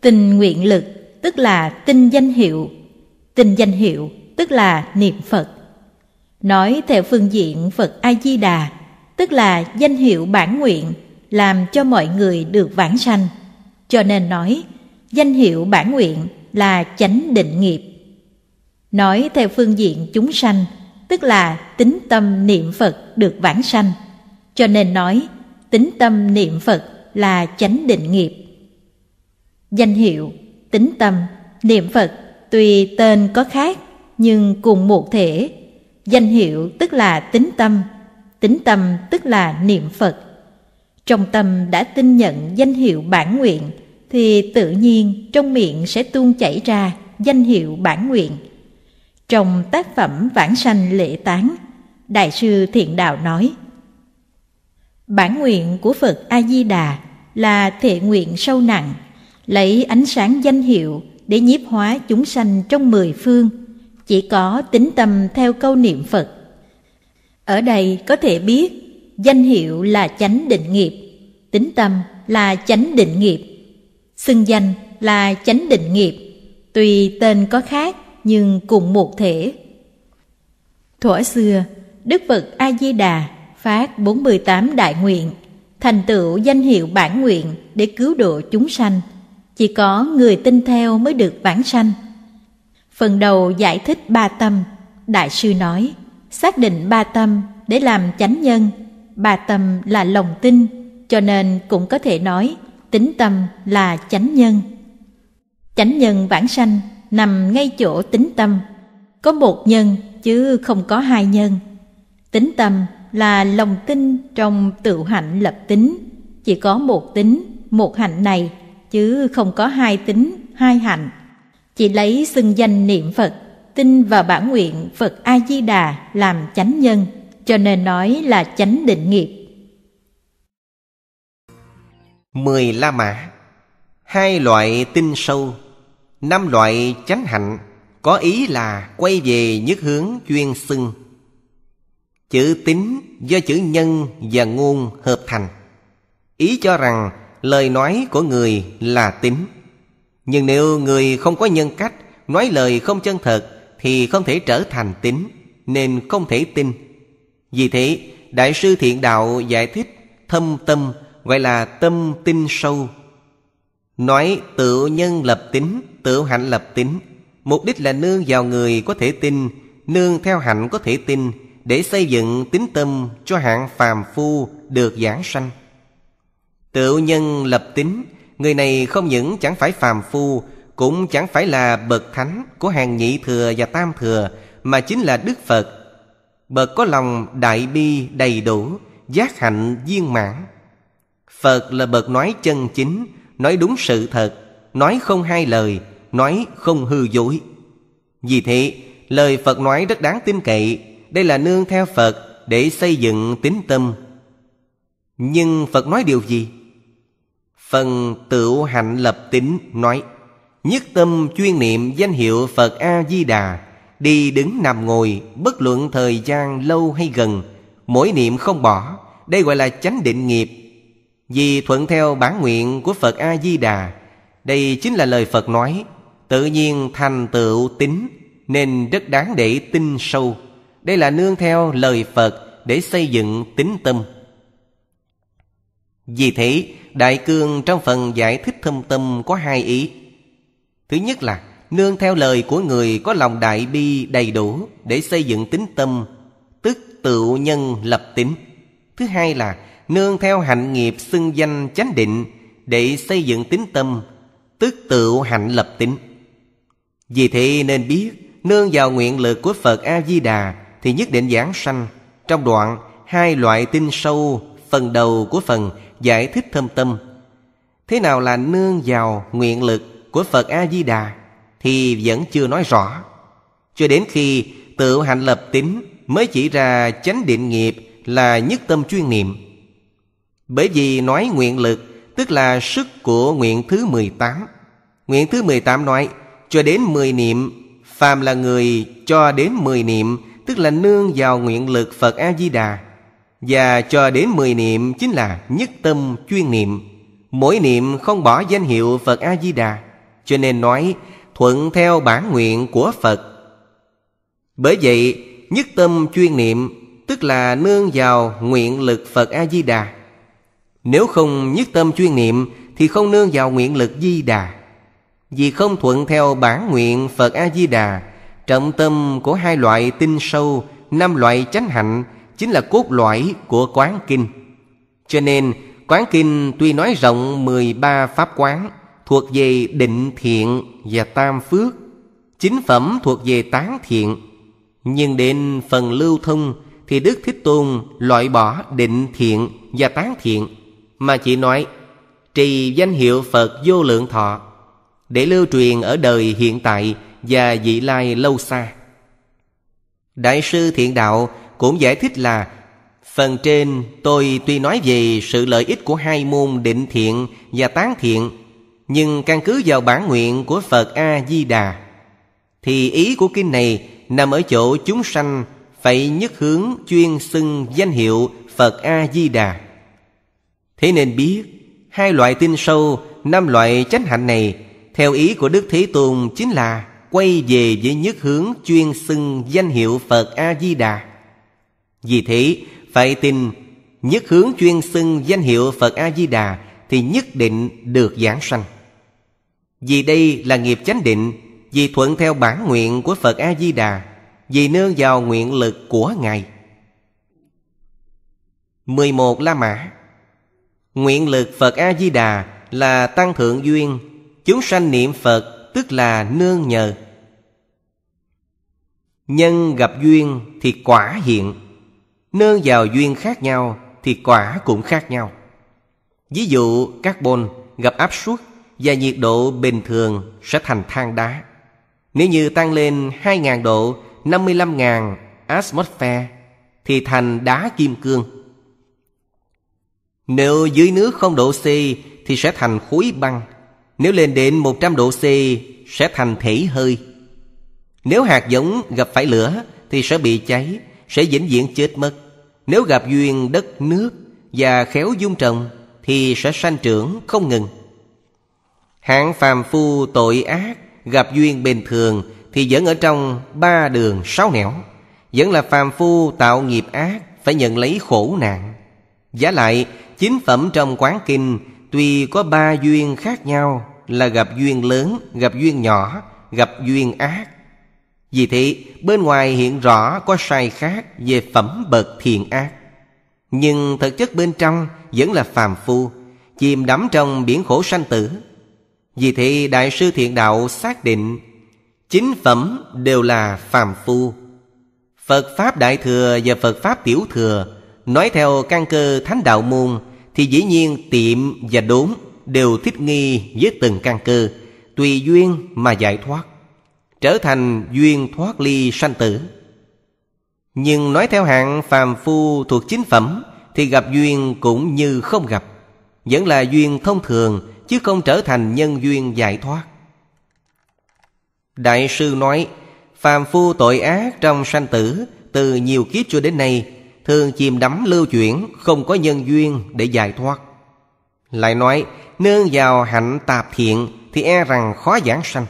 Tình nguyện lực tức là tinh danh hiệu, tình danh hiệu tức là niệm Phật. Nói theo phương diện Phật A Di Đà tức là danh hiệu bản nguyện làm cho mọi người được vãng sanh. Cho nên nói Danh hiệu bản nguyện là chánh định nghiệp. Nói theo phương diện chúng sanh, tức là tính tâm niệm Phật được vãng sanh. Cho nên nói, tính tâm niệm Phật là chánh định nghiệp. Danh hiệu, tính tâm, niệm Phật tuy tên có khác nhưng cùng một thể. Danh hiệu tức là tính tâm, tính tâm tức là niệm Phật. Trong tâm đã tin nhận danh hiệu bản nguyện – thì tự nhiên trong miệng sẽ tuôn chảy ra danh hiệu bản nguyện. Trong tác phẩm Vãng sanh lễ tán, Đại sư Thiện Đạo nói Bản nguyện của Phật A-di-đà là thệ nguyện sâu nặng, lấy ánh sáng danh hiệu để nhiếp hóa chúng sanh trong mười phương, chỉ có tính tâm theo câu niệm Phật. Ở đây có thể biết danh hiệu là chánh định nghiệp, tính tâm là chánh định nghiệp xưng danh là chánh định nghiệp, tuy tên có khác nhưng cùng một thể. Thuở xưa, Đức Phật A Di Đà phát 48 đại nguyện, thành tựu danh hiệu bản nguyện để cứu độ chúng sanh. Chỉ có người tin theo mới được vãng sanh. Phần đầu giải thích ba tâm, đại sư nói, xác định ba tâm để làm chánh nhân. Ba tâm là lòng tin, cho nên cũng có thể nói tính tâm là chánh nhân. Chánh nhân bản sanh nằm ngay chỗ tính tâm. Có một nhân chứ không có hai nhân. Tính tâm là lòng tin trong tự hạnh lập tính. Chỉ có một tính, một hạnh này, chứ không có hai tính, hai hạnh. Chỉ lấy xưng danh niệm Phật, tin vào bản nguyện Phật A-di-đà làm chánh nhân, cho nên nói là chánh định nghiệp mười la mã hai loại tinh sâu năm loại chánh hạnh có ý là quay về nhất hướng chuyên xưng chữ tính do chữ nhân và ngôn hợp thành ý cho rằng lời nói của người là tính nhưng nếu người không có nhân cách nói lời không chân thật thì không thể trở thành tính nên không thể tin vì thế đại sư thiện đạo giải thích thâm tâm gọi là tâm tin sâu nói tự nhân lập tính tự hạnh lập tính mục đích là nương vào người có thể tin nương theo hạnh có thể tin để xây dựng tính tâm cho hạng phàm phu được giảng sanh tự nhân lập tính người này không những chẳng phải phàm phu cũng chẳng phải là bậc thánh của hàng nhị thừa và tam thừa mà chính là đức phật bậc có lòng đại bi đầy đủ giác hạnh viên mãn Phật là bậc nói chân chính Nói đúng sự thật Nói không hai lời Nói không hư dối Vì thế lời Phật nói rất đáng tin cậy Đây là nương theo Phật Để xây dựng tín tâm Nhưng Phật nói điều gì? Phần tựu hạnh lập tín nói Nhất tâm chuyên niệm danh hiệu Phật A-di-đà Đi đứng nằm ngồi Bất luận thời gian lâu hay gần Mỗi niệm không bỏ Đây gọi là chánh định nghiệp vì thuận theo bản nguyện của Phật A-di-đà Đây chính là lời Phật nói Tự nhiên thành tựu tính Nên rất đáng để tin sâu Đây là nương theo lời Phật Để xây dựng tính tâm Vì thế Đại cương trong phần giải thích thâm tâm có hai ý Thứ nhất là Nương theo lời của người có lòng đại bi đầy đủ Để xây dựng tính tâm Tức tự nhân lập tính Thứ hai là nương theo hạnh nghiệp xưng danh chánh định để xây dựng tính tâm tức tựu hạnh lập tính vì thế nên biết nương vào nguyện lực của phật a di đà thì nhất định giảng sanh trong đoạn hai loại tinh sâu phần đầu của phần giải thích thâm tâm thế nào là nương vào nguyện lực của phật a di đà thì vẫn chưa nói rõ cho đến khi tự hạnh lập tính mới chỉ ra chánh định nghiệp là nhất tâm chuyên niệm bởi vì nói nguyện lực Tức là sức của nguyện thứ 18 Nguyện thứ 18 nói Cho đến 10 niệm Phàm là người cho đến 10 niệm Tức là nương vào nguyện lực Phật A-di-đà Và cho đến 10 niệm Chính là nhất tâm chuyên niệm Mỗi niệm không bỏ danh hiệu Phật A-di-đà Cho nên nói Thuận theo bản nguyện của Phật Bởi vậy Nhất tâm chuyên niệm Tức là nương vào nguyện lực Phật A-di-đà nếu không nhất tâm chuyên niệm Thì không nương vào nguyện lực di đà Vì không thuận theo bản nguyện Phật A-di-đà Trọng tâm của hai loại tinh sâu Năm loại chánh hạnh Chính là cốt lõi của quán kinh Cho nên quán kinh tuy nói rộng 13 pháp quán Thuộc về định thiện và tam phước Chính phẩm thuộc về tán thiện Nhưng đến phần lưu thông Thì Đức Thích Tôn loại bỏ định thiện và tán thiện mà chỉ nói trì danh hiệu Phật vô lượng thọ để lưu truyền ở đời hiện tại và vị lai lâu xa. Đại sư Thiện Đạo cũng giải thích là phần trên tôi tuy nói về sự lợi ích của hai môn định thiện và tán thiện nhưng căn cứ vào bản nguyện của Phật A Di Đà thì ý của kinh này nằm ở chỗ chúng sanh phải nhất hướng chuyên xưng danh hiệu Phật A Di Đà. Thế nên biết Hai loại tin sâu Năm loại chánh hạnh này Theo ý của Đức Thế Tôn chính là Quay về với nhất hướng chuyên xưng danh hiệu Phật A-di-đà Vì thế phải tin Nhất hướng chuyên xưng danh hiệu Phật A-di-đà Thì nhất định được giảng sanh Vì đây là nghiệp chánh định Vì thuận theo bản nguyện của Phật A-di-đà Vì nương vào nguyện lực của Ngài 11 La Mã Nguyện lực Phật A-di-đà là tăng thượng duyên Chúng sanh niệm Phật tức là nương nhờ Nhân gặp duyên thì quả hiện Nương vào duyên khác nhau thì quả cũng khác nhau Ví dụ carbon gặp áp suất và nhiệt độ bình thường sẽ thành than đá Nếu như tăng lên 2.000 độ 55.000 atmosphere thì thành đá kim cương nếu dưới nước không độ C thì sẽ thành khối băng. Nếu lên đến 100 độ C sẽ thành thể hơi. Nếu hạt giống gặp phải lửa thì sẽ bị cháy, sẽ vĩnh viễn chết mất. Nếu gặp duyên đất nước và khéo dung trồng thì sẽ sanh trưởng không ngừng. Hạng phàm phu tội ác gặp duyên bình thường thì vẫn ở trong ba đường sáu nẻo, vẫn là phàm phu tạo nghiệp ác phải nhận lấy khổ nạn. Giá lại Chính phẩm trong quán kinh Tuy có ba duyên khác nhau Là gặp duyên lớn, gặp duyên nhỏ, gặp duyên ác Vì thế bên ngoài hiện rõ có sai khác Về phẩm bậc thiện ác Nhưng thực chất bên trong vẫn là phàm phu Chìm đắm trong biển khổ sanh tử Vì thế Đại sư Thiện Đạo xác định Chính phẩm đều là phàm phu Phật Pháp Đại Thừa và Phật Pháp Tiểu Thừa Nói theo căn cơ Thánh Đạo Môn thì dĩ nhiên tiệm và đốn đều thích nghi với từng căn cơ tùy duyên mà giải thoát trở thành duyên thoát ly sanh tử nhưng nói theo hạng phàm phu thuộc chính phẩm thì gặp duyên cũng như không gặp vẫn là duyên thông thường chứ không trở thành nhân duyên giải thoát đại sư nói phàm phu tội ác trong sanh tử từ nhiều kiếp cho đến nay thường chìm đắm lưu chuyển không có nhân duyên để giải thoát lại nói nương vào hạnh tạp thiện thì e rằng khó giảng sanh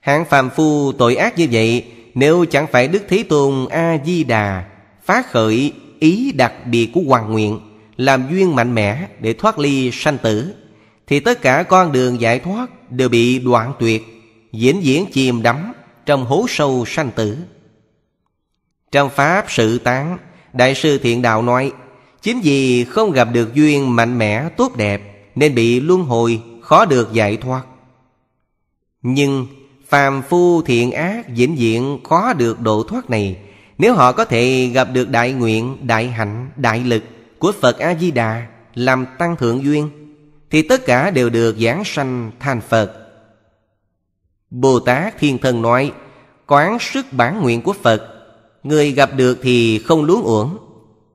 hạng phàm phu tội ác như vậy nếu chẳng phải đức thế tôn a di đà phá khởi ý đặc biệt của hoàng nguyện làm duyên mạnh mẽ để thoát ly sanh tử thì tất cả con đường giải thoát đều bị đoạn tuyệt diễn diễn chìm đắm trong hố sâu sanh tử trong pháp sự tán Đại sư Thiện Đạo nói Chính vì không gặp được duyên mạnh mẽ tốt đẹp Nên bị luân hồi khó được giải thoát Nhưng phàm phu thiện ác vĩnh viễn khó được độ thoát này Nếu họ có thể gặp được đại nguyện, đại hạnh, đại lực Của Phật A-di-đà làm tăng thượng duyên Thì tất cả đều được giảng sanh thành Phật Bồ Tát Thiên Thần nói Quán sức bản nguyện của Phật Người gặp được thì không luống uổng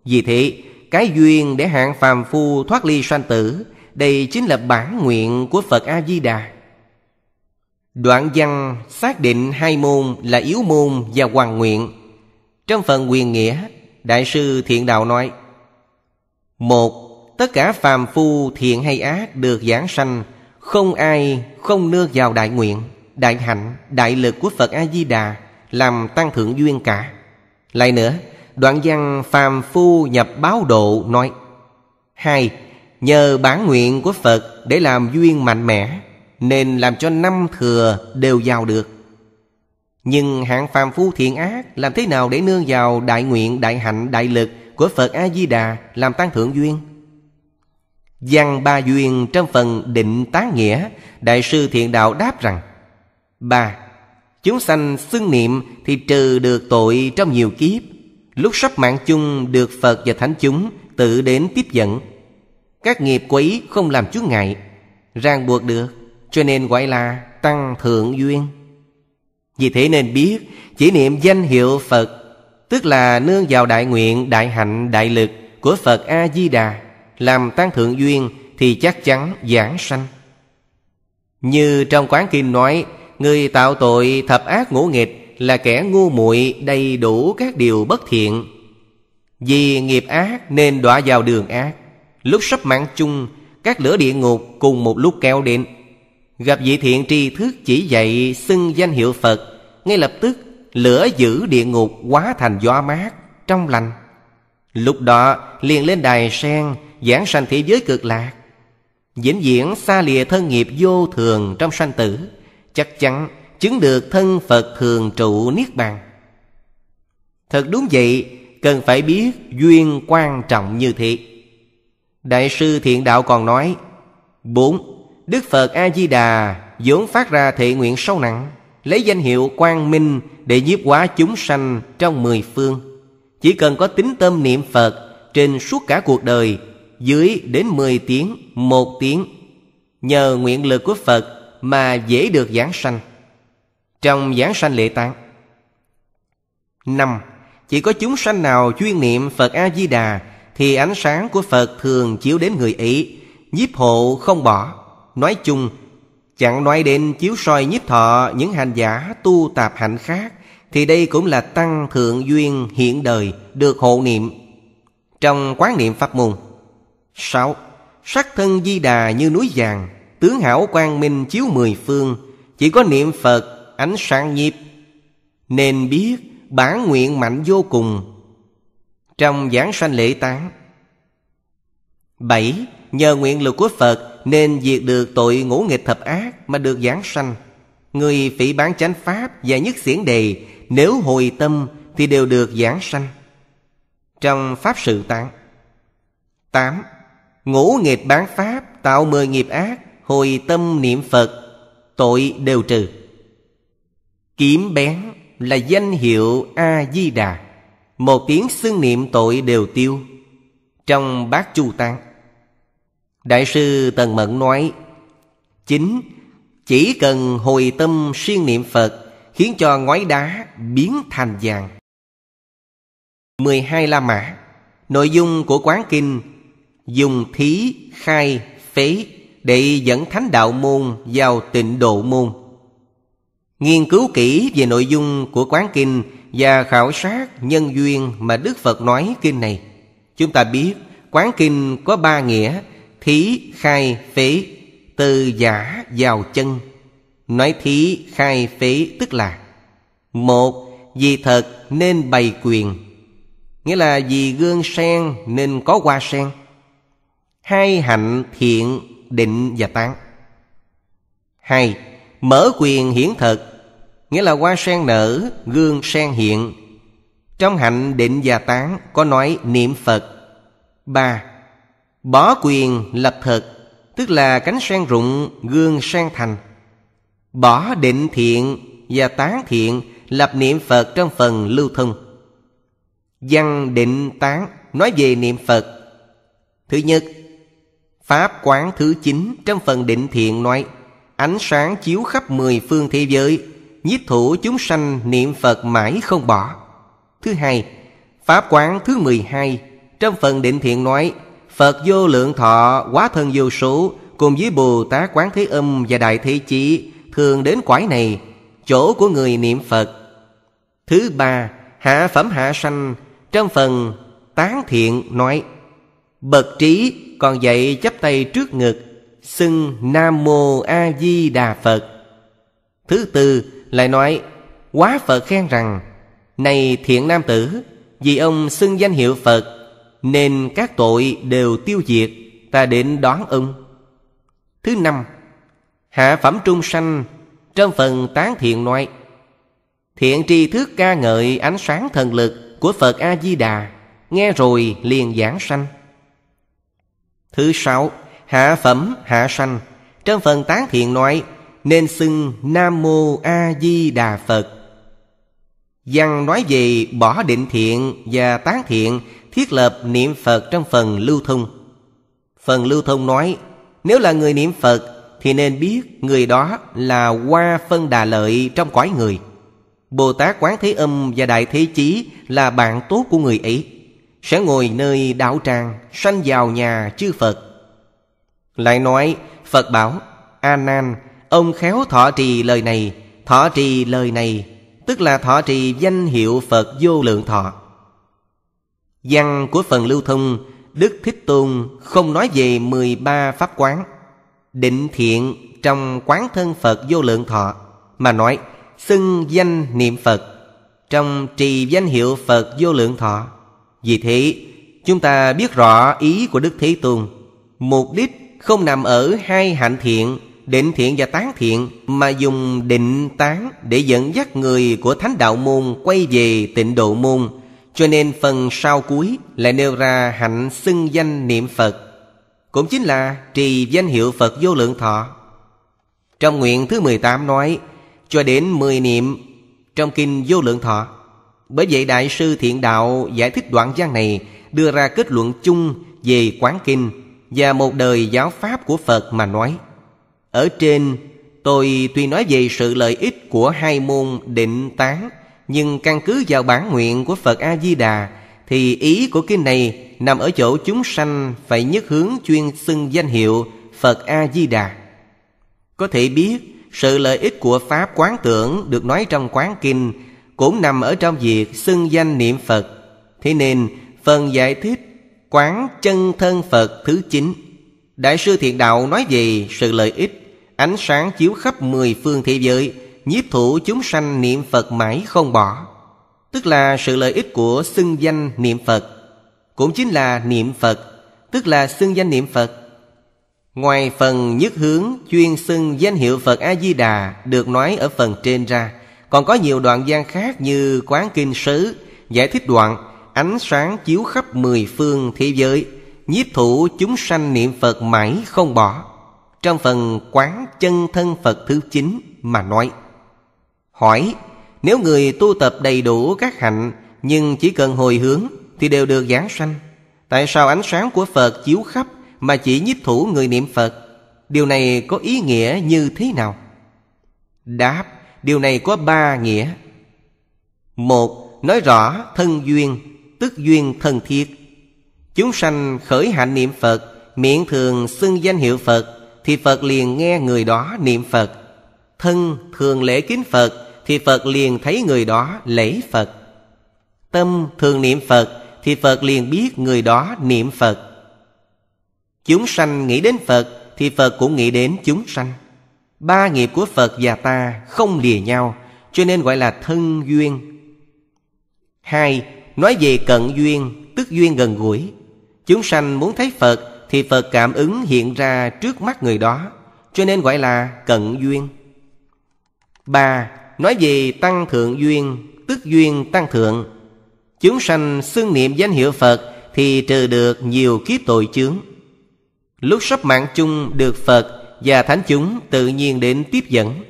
Vì thế cái duyên để hạng phàm phu thoát ly sanh tử Đây chính là bản nguyện của Phật A-di-đà Đoạn văn xác định hai môn là yếu môn và hoàng nguyện Trong phần quyền nghĩa Đại sư Thiện Đạo nói Một Tất cả phàm phu thiện hay ác được giảng sanh Không ai không nương vào đại nguyện Đại hạnh, đại lực của Phật A-di-đà Làm tăng thượng duyên cả lại nữa, đoạn văn phàm phu nhập báo độ nói Hai, nhờ bản nguyện của Phật để làm duyên mạnh mẽ Nên làm cho năm thừa đều giàu được Nhưng hạng phàm phu thiện ác làm thế nào để nương vào đại nguyện, đại hạnh, đại lực của Phật A-di-đà làm tăng thượng duyên? Văn ba duyên trong phần định tá nghĩa Đại sư thiện đạo đáp rằng Ba Chúng sanh xưng niệm thì trừ được tội trong nhiều kiếp Lúc sắp mạng chung được Phật và Thánh chúng tự đến tiếp dẫn Các nghiệp của không làm chướng ngại Ràng buộc được Cho nên gọi là tăng thượng duyên Vì thế nên biết chỉ niệm danh hiệu Phật Tức là nương vào đại nguyện, đại hạnh, đại lực của Phật A-di-đà Làm tăng thượng duyên thì chắc chắn giảng sanh Như trong Quán Kim nói Người tạo tội thập ác ngũ nghịch Là kẻ ngu muội đầy đủ các điều bất thiện Vì nghiệp ác nên đọa vào đường ác Lúc sắp mạng chung Các lửa địa ngục cùng một lúc kéo đến Gặp vị thiện tri thức chỉ dạy xưng danh hiệu Phật Ngay lập tức lửa giữ địa ngục hóa thành gió mát Trong lành Lúc đó liền lên đài sen Giảng sanh thế giới cực lạc vĩnh viễn xa lìa thân nghiệp vô thường trong sanh tử chắc chắn chứng được thân Phật thường trụ Niết Bàn. Thật đúng vậy, cần phải biết duyên quan trọng như thế. Đại sư Thiện Đạo còn nói, 4. Đức Phật A-di-đà vốn phát ra thệ nguyện sâu nặng, lấy danh hiệu quang minh để nhiếp hóa chúng sanh trong mười phương. Chỉ cần có tính tâm niệm Phật trên suốt cả cuộc đời, dưới đến mười tiếng, một tiếng. Nhờ nguyện lực của Phật mà dễ được giảng sanh trong giảng sanh lệ tạng năm chỉ có chúng sanh nào chuyên niệm phật a di đà thì ánh sáng của phật thường chiếu đến người Ý nhiếp hộ không bỏ nói chung chẳng nói đến chiếu soi nhiếp thọ những hành giả tu tạp hạnh khác thì đây cũng là tăng thượng duyên hiện đời được hộ niệm trong quán niệm pháp môn sáu Sắc thân di đà như núi vàng tướng hảo quang minh chiếu mười phương chỉ có niệm phật ánh sáng nhiếp nên biết bản nguyện mạnh vô cùng trong giảng sanh lễ tán bảy Nhờ nguyện lực của Phật nên diệt được tội ngũ nghịch thập ác mà được giảng sanh. Người phỉ bán chánh pháp và nhất xiển đề nếu hồi tâm thì đều được giảng sanh. Trong Pháp sự tán tám Ngũ nghịch bán pháp tạo mười nghiệp ác hồi tâm niệm Phật, tội đều trừ. Kiếm bén là danh hiệu A-di-đà, một tiếng xưng niệm tội đều tiêu. Trong bát chu tăng Đại sư Tần Mẫn nói Chính chỉ cần hồi tâm siêng niệm Phật Khiến cho ngói đá biến thành vàng 12 La Mã Nội dung của quán kinh Dùng thí khai phế để dẫn thánh đạo môn vào tịnh độ môn nghiên cứu kỹ về nội dung của quán kinh và khảo sát nhân duyên mà đức phật nói kinh này chúng ta biết quán kinh có ba nghĩa thí khai phế từ giả vào chân nói thí khai phế tức là một vì thật nên bày quyền nghĩa là vì gương sen nên có hoa sen hai hạnh thiện định và tán hai mở quyền hiển thực nghĩa là hoa sen nở gương sen hiện trong hạnh định và tán có nói niệm phật ba bỏ quyền lập thực tức là cánh sen rụng gương sen thành bỏ định thiện và tán thiện lập niệm phật trong phần lưu thông văn định tán nói về niệm phật thứ nhất Pháp quán thứ 9 trong phần định thiện nói Ánh sáng chiếu khắp mười phương thế giới Nhiếp thủ chúng sanh niệm Phật mãi không bỏ Thứ hai Pháp quán thứ 12 Trong phần định thiện nói Phật vô lượng thọ quá thân vô số Cùng với Bồ Tát Quán Thế Âm và Đại Thế Chí Thường đến quái này Chỗ của người niệm Phật Thứ ba Hạ phẩm hạ sanh Trong phần tán thiện nói Bậc trí còn dậy chắp tay trước ngực xưng nam mô a di đà phật thứ tư lại nói quá phật khen rằng này thiện nam tử vì ông xưng danh hiệu phật nên các tội đều tiêu diệt ta đến đón ông thứ năm hạ phẩm trung sanh trong phần tán thiện nói thiện tri thức ca ngợi ánh sáng thần lực của phật a di đà nghe rồi liền giảng sanh Thứ sáu, hạ phẩm hạ sanh. Trong phần tán thiện nói, nên xưng Nam Mô A Di Đà Phật. Văn nói về bỏ định thiện và tán thiện, thiết lập niệm Phật trong phần lưu thông. Phần lưu thông nói, nếu là người niệm Phật thì nên biết người đó là qua phân đà lợi trong cõi người. Bồ Tát Quán Thế Âm và Đại Thế Chí là bạn tốt của người ấy sẽ ngồi nơi đạo tràng sanh vào nhà chư phật lại nói phật bảo a nan ông khéo thọ trì lời này thọ trì lời này tức là thọ trì danh hiệu phật vô lượng thọ văn của phần lưu thông đức thích tôn không nói về mười ba pháp quán định thiện trong quán thân phật vô lượng thọ mà nói xưng danh niệm phật trong trì danh hiệu phật vô lượng thọ vì thế, chúng ta biết rõ ý của Đức Thế Tôn. Mục đích không nằm ở hai hạnh thiện, định thiện và tán thiện, mà dùng định tán để dẫn dắt người của Thánh Đạo Môn quay về tịnh độ môn. Cho nên phần sau cuối lại nêu ra hạnh xưng danh niệm Phật, cũng chính là trì danh hiệu Phật vô lượng thọ. Trong nguyện thứ 18 nói, cho đến 10 niệm trong kinh vô lượng thọ bởi vậy Đại sư Thiện Đạo giải thích đoạn văn này Đưa ra kết luận chung về Quán Kinh Và một đời giáo pháp của Phật mà nói Ở trên tôi tuy nói về sự lợi ích của hai môn định tán Nhưng căn cứ vào bản nguyện của Phật A-di-đà Thì ý của kinh này nằm ở chỗ chúng sanh Phải nhất hướng chuyên xưng danh hiệu Phật A-di-đà Có thể biết sự lợi ích của Pháp quán tưởng được nói trong quán kinh cũng nằm ở trong việc xưng danh niệm Phật. Thế nên, phần giải thích quán chân thân Phật thứ 9, Đại sư Thiện Đạo nói về sự lợi ích, ánh sáng chiếu khắp mười phương thế giới, nhiếp thủ chúng sanh niệm Phật mãi không bỏ. Tức là sự lợi ích của xưng danh niệm Phật, cũng chính là niệm Phật, tức là xưng danh niệm Phật. Ngoài phần nhất hướng chuyên xưng danh hiệu Phật A Di Đà được nói ở phần trên ra, còn có nhiều đoạn gian khác như Quán Kinh Sứ, giải thích đoạn Ánh sáng chiếu khắp mười phương thế giới, nhiếp thủ chúng sanh niệm Phật mãi không bỏ. Trong phần Quán Chân Thân Phật thứ chín mà nói Hỏi, nếu người tu tập đầy đủ các hạnh nhưng chỉ cần hồi hướng thì đều được giảng sanh. Tại sao ánh sáng của Phật chiếu khắp mà chỉ nhiếp thủ người niệm Phật? Điều này có ý nghĩa như thế nào? Đáp điều này có ba nghĩa một nói rõ thân duyên tức duyên thân thiết chúng sanh khởi hạnh niệm phật miệng thường xưng danh hiệu phật thì phật liền nghe người đó niệm phật thân thường lễ kính phật thì phật liền thấy người đó lễ phật tâm thường niệm phật thì phật liền biết người đó niệm phật chúng sanh nghĩ đến phật thì phật cũng nghĩ đến chúng sanh Ba nghiệp của Phật và ta không lìa nhau Cho nên gọi là thân duyên Hai, nói về cận duyên Tức duyên gần gũi Chúng sanh muốn thấy Phật Thì Phật cảm ứng hiện ra trước mắt người đó Cho nên gọi là cận duyên Ba, nói về tăng thượng duyên Tức duyên tăng thượng Chúng sanh xưng niệm danh hiệu Phật Thì trừ được nhiều kiếp tội chướng Lúc sắp mạng chung được Phật và thánh chúng tự nhiên đến tiếp dẫn.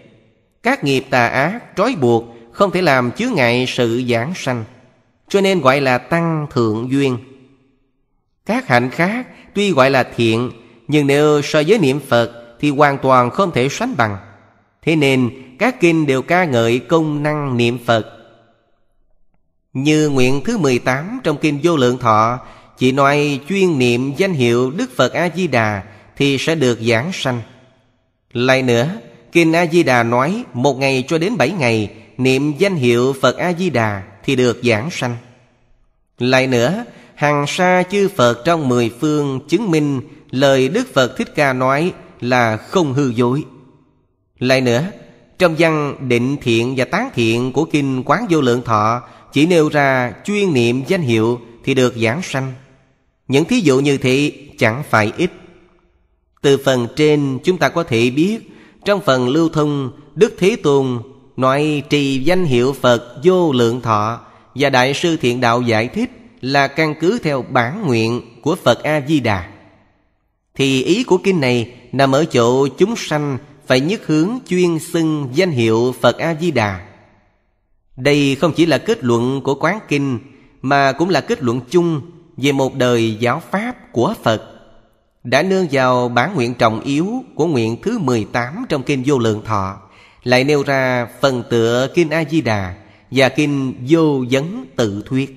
Các nghiệp tà ác, trói buộc không thể làm chướng ngại sự giảng sanh, cho nên gọi là tăng thượng duyên. Các hạnh khác tuy gọi là thiện, nhưng nếu so với niệm Phật thì hoàn toàn không thể sánh bằng. Thế nên các kinh đều ca ngợi công năng niệm Phật. Như nguyện thứ 18 trong kinh Vô Lượng Thọ chỉ nói chuyên niệm danh hiệu Đức Phật A Di Đà thì sẽ được giảng sanh. Lại nữa, Kinh A-di-đà nói một ngày cho đến bảy ngày niệm danh hiệu Phật A-di-đà thì được giảng sanh. Lại nữa, hàng xa chư Phật trong mười phương chứng minh lời Đức Phật Thích Ca nói là không hư dối. Lại nữa, trong văn định thiện và tán thiện của Kinh Quán Vô Lượng Thọ chỉ nêu ra chuyên niệm danh hiệu thì được giảng sanh. Những thí dụ như thế chẳng phải ít. Từ phần trên chúng ta có thể biết Trong phần lưu thông Đức Thế Tôn nói trì danh hiệu Phật vô lượng thọ Và Đại sư Thiện Đạo giải thích Là căn cứ theo bản nguyện của Phật A-di-đà Thì ý của kinh này nằm ở chỗ chúng sanh Phải nhất hướng chuyên xưng danh hiệu Phật A-di-đà Đây không chỉ là kết luận của Quán Kinh Mà cũng là kết luận chung về một đời giáo pháp của Phật đã nương vào bản nguyện trọng yếu của nguyện thứ 18 trong Kinh Vô Lượng Thọ, lại nêu ra phần tựa Kinh A-di-đà và Kinh Vô Vấn Tự Thuyết.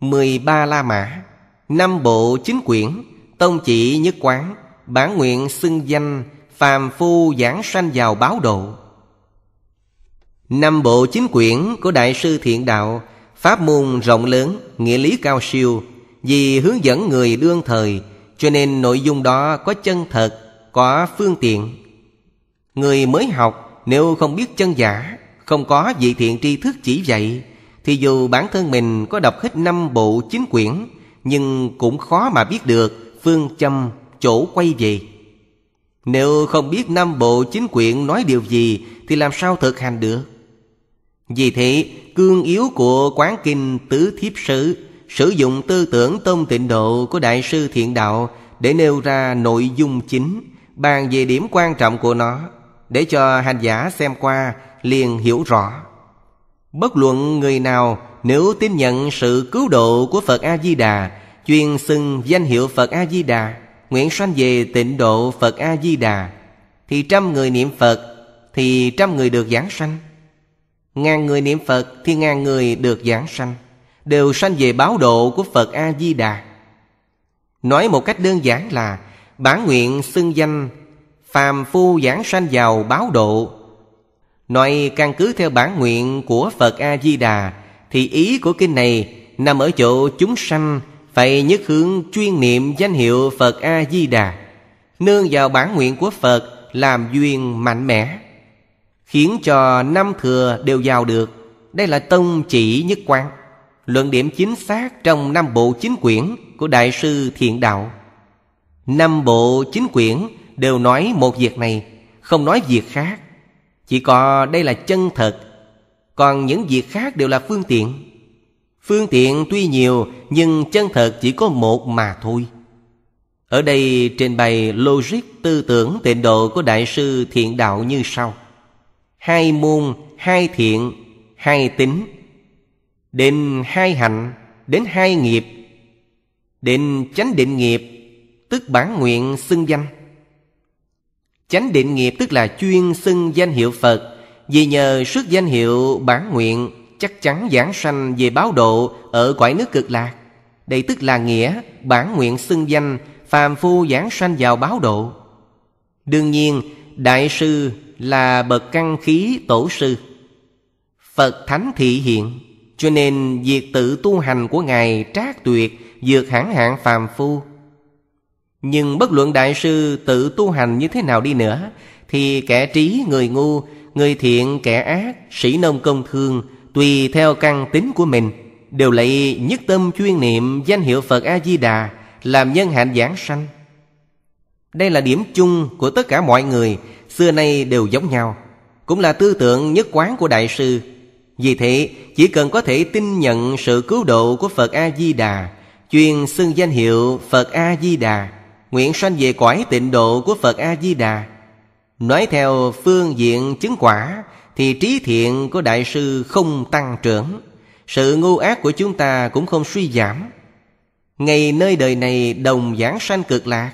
13 La Mã năm bộ chính quyển Tông chỉ nhất quán Bản nguyện xưng danh Phàm phu giảng sanh vào báo độ năm bộ chính quyển của Đại sư Thiện Đạo Pháp môn rộng lớn Nghĩa lý cao siêu vì hướng dẫn người đương thời Cho nên nội dung đó có chân thật Có phương tiện Người mới học Nếu không biết chân giả Không có vị thiện tri thức chỉ dạy Thì dù bản thân mình có đọc hết năm bộ chính quyển Nhưng cũng khó mà biết được Phương châm chỗ quay về Nếu không biết năm bộ chính quyển nói điều gì Thì làm sao thực hành được Vì thế cương yếu của quán kinh tứ thiếp sử sử dụng tư tưởng tôn tịnh độ của đại sư thiện đạo để nêu ra nội dung chính bàn về điểm quan trọng của nó để cho hành giả xem qua liền hiểu rõ bất luận người nào nếu tin nhận sự cứu độ của phật a di đà chuyên xưng danh hiệu phật a di đà nguyện sanh về tịnh độ phật a di đà thì trăm người niệm phật thì trăm người được giảng sanh ngàn người niệm phật thì ngàn người được giảng sanh đều sanh về báo độ của Phật A Di Đà. Nói một cách đơn giản là bản nguyện xưng danh phàm phu giảng sanh vào báo độ. Nói căn cứ theo bản nguyện của Phật A Di Đà thì ý của kinh này nằm ở chỗ chúng sanh phải nhất hướng chuyên niệm danh hiệu Phật A Di Đà, nương vào bản nguyện của Phật làm duyên mạnh mẽ, khiến cho năm thừa đều vào được. Đây là tông chỉ nhất quán. Luận điểm chính xác trong năm bộ chính quyển của Đại sư Thiện Đạo Năm bộ chính quyển đều nói một việc này Không nói việc khác Chỉ có đây là chân thật Còn những việc khác đều là phương tiện Phương tiện tuy nhiều Nhưng chân thật chỉ có một mà thôi Ở đây trình bày logic tư tưởng tịnh độ của Đại sư Thiện Đạo như sau Hai môn, hai thiện, hai tính Định hai hạnh Đến hai nghiệp Định chánh định nghiệp Tức bản nguyện xưng danh Chánh định nghiệp tức là chuyên xưng danh hiệu Phật Vì nhờ xuất danh hiệu bản nguyện Chắc chắn giảng sanh về báo độ Ở cõi nước cực lạc Đây tức là nghĩa bản nguyện xưng danh Phàm phu giảng sanh vào báo độ Đương nhiên Đại sư là bậc căn khí tổ sư Phật Thánh thị hiện cho nên việc tự tu hành của Ngài trác tuyệt vượt hẳn hạng phàm phu Nhưng bất luận đại sư tự tu hành như thế nào đi nữa Thì kẻ trí người ngu, người thiện kẻ ác, sĩ nông công thương Tùy theo căn tính của mình Đều lại nhất tâm chuyên niệm danh hiệu Phật A-di-đà Làm nhân hạnh giảng sanh Đây là điểm chung của tất cả mọi người Xưa nay đều giống nhau Cũng là tư tưởng nhất quán của Đại sư vì thế, chỉ cần có thể tin nhận sự cứu độ của Phật A-di-đà, chuyên xưng danh hiệu Phật A-di-đà, nguyện sanh về cõi tịnh độ của Phật A-di-đà. Nói theo phương diện chứng quả, thì trí thiện của Đại sư không tăng trưởng, sự ngu ác của chúng ta cũng không suy giảm. Ngày nơi đời này đồng giảng sanh cực lạc,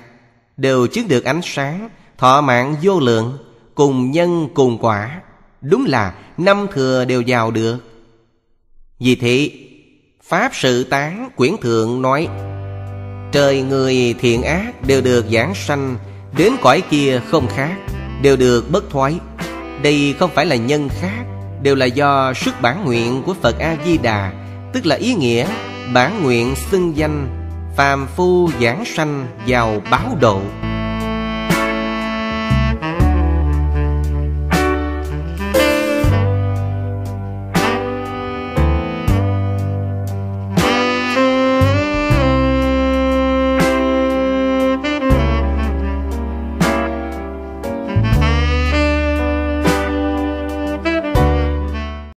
đều chứng được ánh sáng, thọ mạng vô lượng, cùng nhân cùng quả. Đúng là năm thừa đều vào được Vì thế Pháp sự tán quyển thượng nói Trời người thiện ác đều được giảng sanh Đến cõi kia không khác Đều được bất thoái Đây không phải là nhân khác Đều là do sức bản nguyện của Phật A-di-đà Tức là ý nghĩa Bản nguyện xưng danh Phàm phu giảng sanh vào báo độ